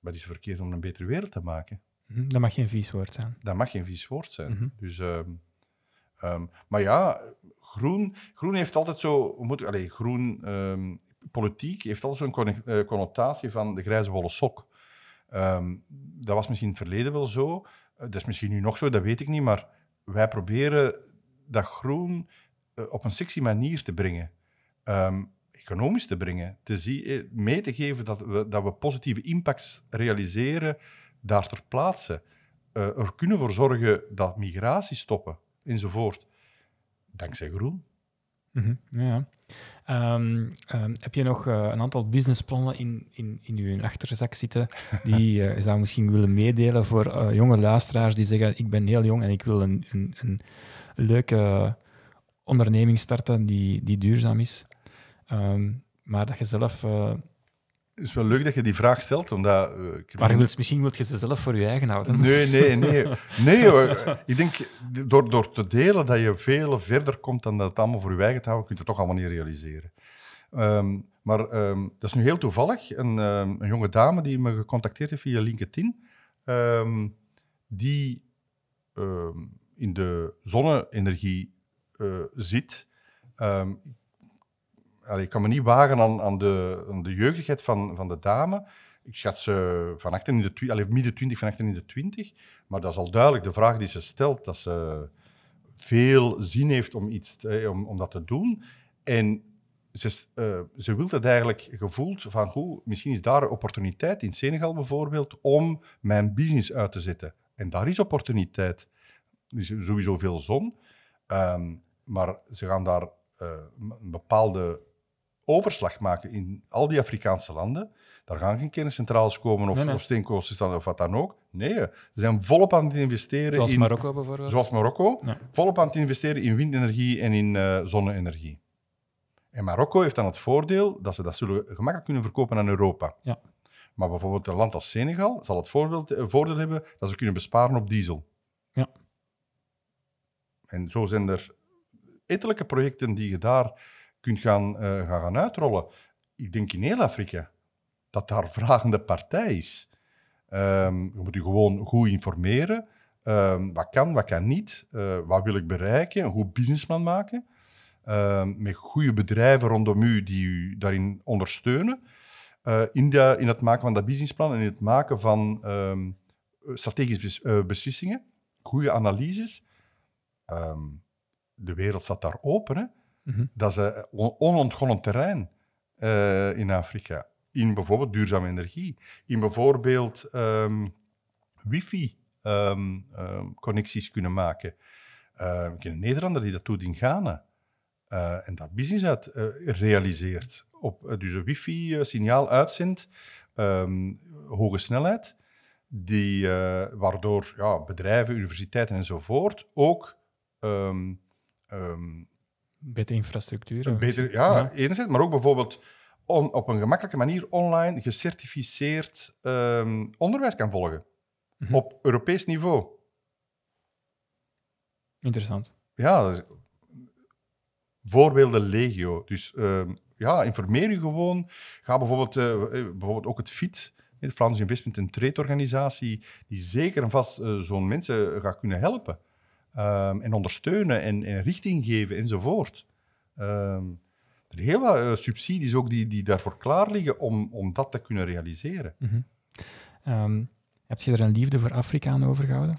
wat is verkeerd om een betere wereld te maken? Mhm, dat mag geen vies woord zijn. Dat mag geen vies woord zijn. Mhm. dus, ehm, ehm, maar ja, groen, groen heeft altijd zo, moet, allez, groen ehm, politiek heeft altijd zo'n eh, connotatie van de grijze wollen sok. dat was misschien in het verleden wel zo, eh, dat is misschien nu nog zo, dat weet ik niet, maar wij proberen dat groen eh, op een sexy manier te brengen um, economisch te brengen, te zien, eh, mee te geven dat we, dat we positieve impacts realiseren daar ter plaatse, eh, er kunnen voor zorgen dat migratie stoppen, enzovoort. Dankzij groen. Mhm, ja. Ehm, ehm, heb je nog eh, een aantal businessplannen in, in, in je achterzak zitten die je zou misschien willen meedelen voor jonge luisteraars die zeggen ik ben heel jong en ik wil een, een, een leuke onderneming starten die, die duurzaam is? Ehm, maar dat je zelf. Eh, het is wel leuk dat je die vraag stelt, omdat... Eh, maar misschien wil je ze zelf voor je eigen houden. Nee, nee, nee. nee hoor. Ik denk, door, door te delen, dat je veel verder komt dan dat het allemaal voor je eigen te houden, kun je het toch allemaal niet realiseren. Ehm, maar ehm, dat is nu heel toevallig. Een, een, jonge dame die me gecontacteerd heeft via LinkedIn, die in de zonne-energie eh, zit. ik ik kan me niet wagen aan, de, de jeugdigheid van, van de dame. Ik schat ze van in de allee, midden 20, van achter in de 20. Maar dat is al duidelijk de vraag die ze stelt, dat ze veel zin heeft om, iets eh, om, om dat te doen. En ze, uh, ze wil dat eigenlijk gevoeld van hoe, misschien is daar een opportuniteit in Senegal bijvoorbeeld om mijn business uit te zetten. En daar is opportuniteit. Er is sowieso veel zon, ehm, maar ze gaan daar eh, een bepaalde overslag maken in al die Afrikaanse landen. Daar gaan geen kerncentrales komen of, nee, of wat dan ook. Nee, ze zijn volop aan het investeren. Zoals in, Marokko bijvoorbeeld. Zoals Marokko. Volop aan het investeren in windenergie en in uh, zonne-energie. En Marokko heeft dan het voordeel dat ze dat zullen gemakkelijk kunnen verkopen aan Europa. Ja. Maar bijvoorbeeld een land als Senegal zal het voordeel hebben dat ze kunnen besparen op diesel. Ja. En zo zijn er etelijke projecten die je daar kunt gaan, uh, gaan uitrollen. Ik denk in heel Afrika dat daar vragende partij is. Ehm, je moet je gewoon goed informeren. Ehm, wat kan, wat kan niet? Eh, wat wil ik bereiken? Een goed businessplan maken. Ehm, met goede bedrijven rondom u die u daarin ondersteunen. Eh, in, de, in, het maken van dat businessplan en in het maken van strategische beslissingen. Goede analyses. de wereld staat daar open. Mhm. Dat ze eh, onontgonnen terrein eh, in Afrika. In bijvoorbeeld duurzame energie, in bijvoorbeeld ehm, wifi-connecties ehm, ehm, kunnen maken. Uh, ik ken een Nederlander die dat doet in Ghana eh, en daar business uit realiseert. Op, dus een wifi-signaal uitzendt, hoge snelheid, die, waardoor ja, bedrijven, universiteiten enzovoort ook Betere infrastructuur. Een betere, dus, ja, enerzijds, maar ook bijvoorbeeld op een gemakkelijke manier online gecertificeerd ehm, onderwijs kan volgen. Mhm. Op Europees niveau. Interessant. Ja, voorbeelden legio. Dus ehm, ja, informeer je gewoon. Ga bijvoorbeeld, eh, bijvoorbeeld ook het FIT, de Vlaams Investment and Trade Organisatie, die zeker en vast eh, zo'n mensen eh, gaat kunnen helpen. Ehm, en ondersteunen en, richting geven enzovoort. Ehm, er zijn heel wat eh, subsidies ook die, die daarvoor klaar liggen om, om dat te kunnen realiseren. Mm heb je er een liefde voor Afrika aan overgehouden?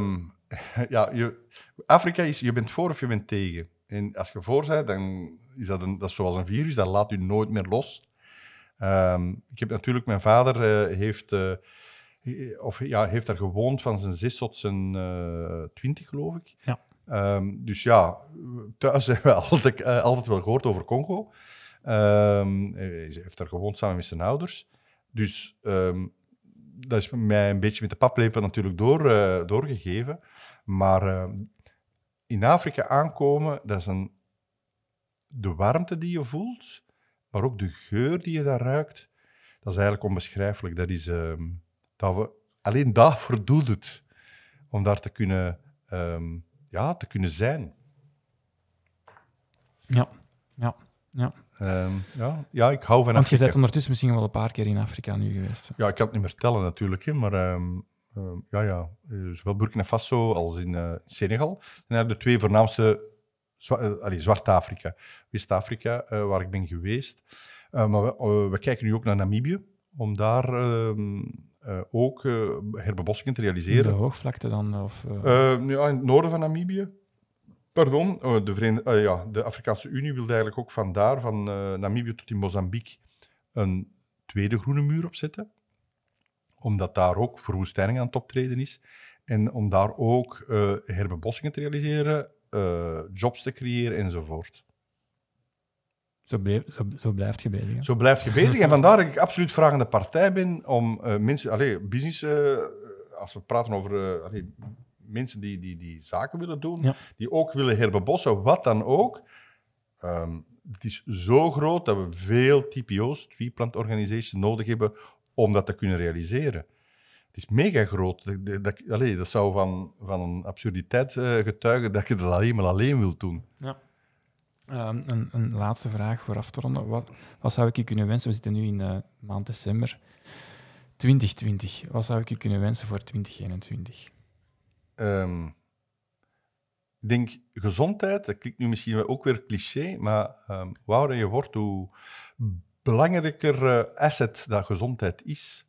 ja, je, Afrika is, je bent voor of je bent tegen. En als je voor bent, dan is dat, een, dat is zoals een virus, dat laat u nooit meer los. ik heb natuurlijk, mijn vader eh, heeft eh, of ja, heeft daar gewoond van zijn zes tot zijn eh, twintig, geloof ik. Ja. Ehm, dus ja, thuis hebben we altijd, eh, altijd wel gehoord over Congo. Um, hij heeft daar gewoond samen met zijn ouders. Dus ehm, dat is mij een beetje met de paplepel natuurlijk door, eh, doorgegeven. Maar in Afrika aankomen, dat is een, de warmte die je voelt, maar ook de geur die je daar ruikt, dat is eigenlijk onbeschrijfelijk. Dat is, dat we, alleen daar doet het, om daar te kunnen, ehm, ja, te kunnen zijn. Ja, ja, ja. Ehm, ja. ja, ik hou van Want je bent ondertussen misschien wel een paar keer in Afrika nu geweest. Ja, ik kan het niet meer tellen natuurlijk, hè, maar ehm, ja, ja. Eh, zowel Burkina Faso als in uh, Senegal zijn de twee voornaamste, eh, zwarte afrika West-Afrika, waar ik ben geweest. maar we, kijken nu ook naar Namibië om daar ehm, eh, ook eh, herbebossingen te realiseren. In de hoogvlakte dan? Of, eh? ehm, ja, in het noorden van Namibië. Pardon, oh, de, ja, de Afrikaanse Unie wilde eigenlijk ook van daar, van Namibië tot in Mozambique, een tweede groene muur opzetten. Omdat daar ook verwoestijning aan het optreden is. En om daar ook uh, herbebossingen te realiseren, jobs te creëren enzovoort. Zo, blijft je bezig. Zo blijft je bezig. En vandaar dat ik absoluut vragende partij ben om eh, mensen, alleen business, eh, als we praten over eh, mensen die, die, die zaken willen doen, die ook willen herbebossen, wat dan ook. Ehm, het is zo groot dat we veel TPO's, Tree Plant Organization, nodig hebben om dat te kunnen realiseren. Het is mega groot. Dat, dat, dat zou van, van een absurditeit getuigen dat je dat alleen maar alleen wilt doen. Ja. Ehm, een, een, laatste vraag voor af te ronden. Wat, wat, zou ik je kunnen wensen? We zitten nu in eh, maand december 2020. Wat zou ik je kunnen wensen voor 2021? Um, ehm, ik denk gezondheid. Dat klinkt nu misschien ook weer cliché, maar um, ehm, hoe je wordt, hoe belangrijker eh, asset dat gezondheid is.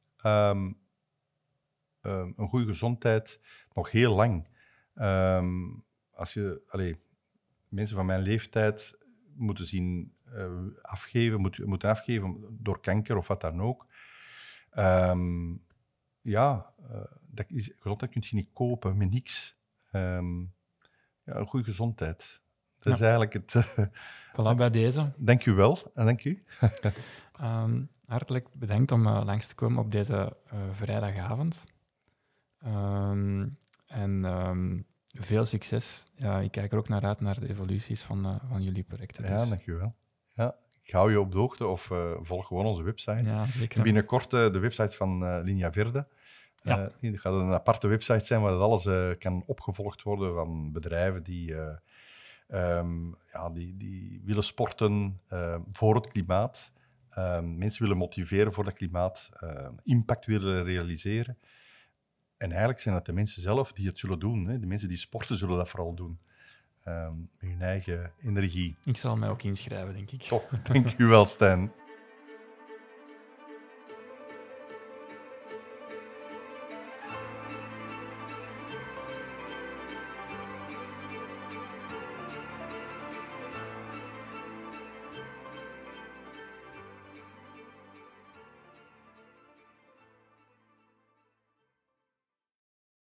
een goede gezondheid nog heel lang. als je, allez, mensen van mijn leeftijd moeten zien eh, afgeven, moet, moeten afgeven door kanker of wat dan ook. Ehm, ja, uh, is, gezondheid kun je niet kopen met niks. Um, ja, een goede gezondheid. Dat is eigenlijk het. voilà, bij deze. Dank u wel en dank u. Ehm, hartelijk bedankt om eh, langs te komen op deze vrijdagavond. en veel succes. Ja, ik kijk er ook naar uit, naar de evoluties van, eh, van jullie projecten. Dus. Ja, dankjewel. Ja, ik hou je op de hoogte of eh, volg gewoon onze website. Ja, zeker. Binnenkort eh, de website van Linea Verde. Ja. die gaat een aparte website zijn waar dat alles kan opgevolgd worden van bedrijven die... Ehm, ja, die, die willen sporten ehm, voor het klimaat. Ehm, mensen willen motiveren voor het klimaat, impact willen realiseren. En eigenlijk zijn dat de mensen zelf die het zullen doen. Hè. De mensen die sporten zullen dat vooral doen. Ehm, hun eigen energie. Ik zal mij ook inschrijven, denk ik. Top, dank u wel, Stijn.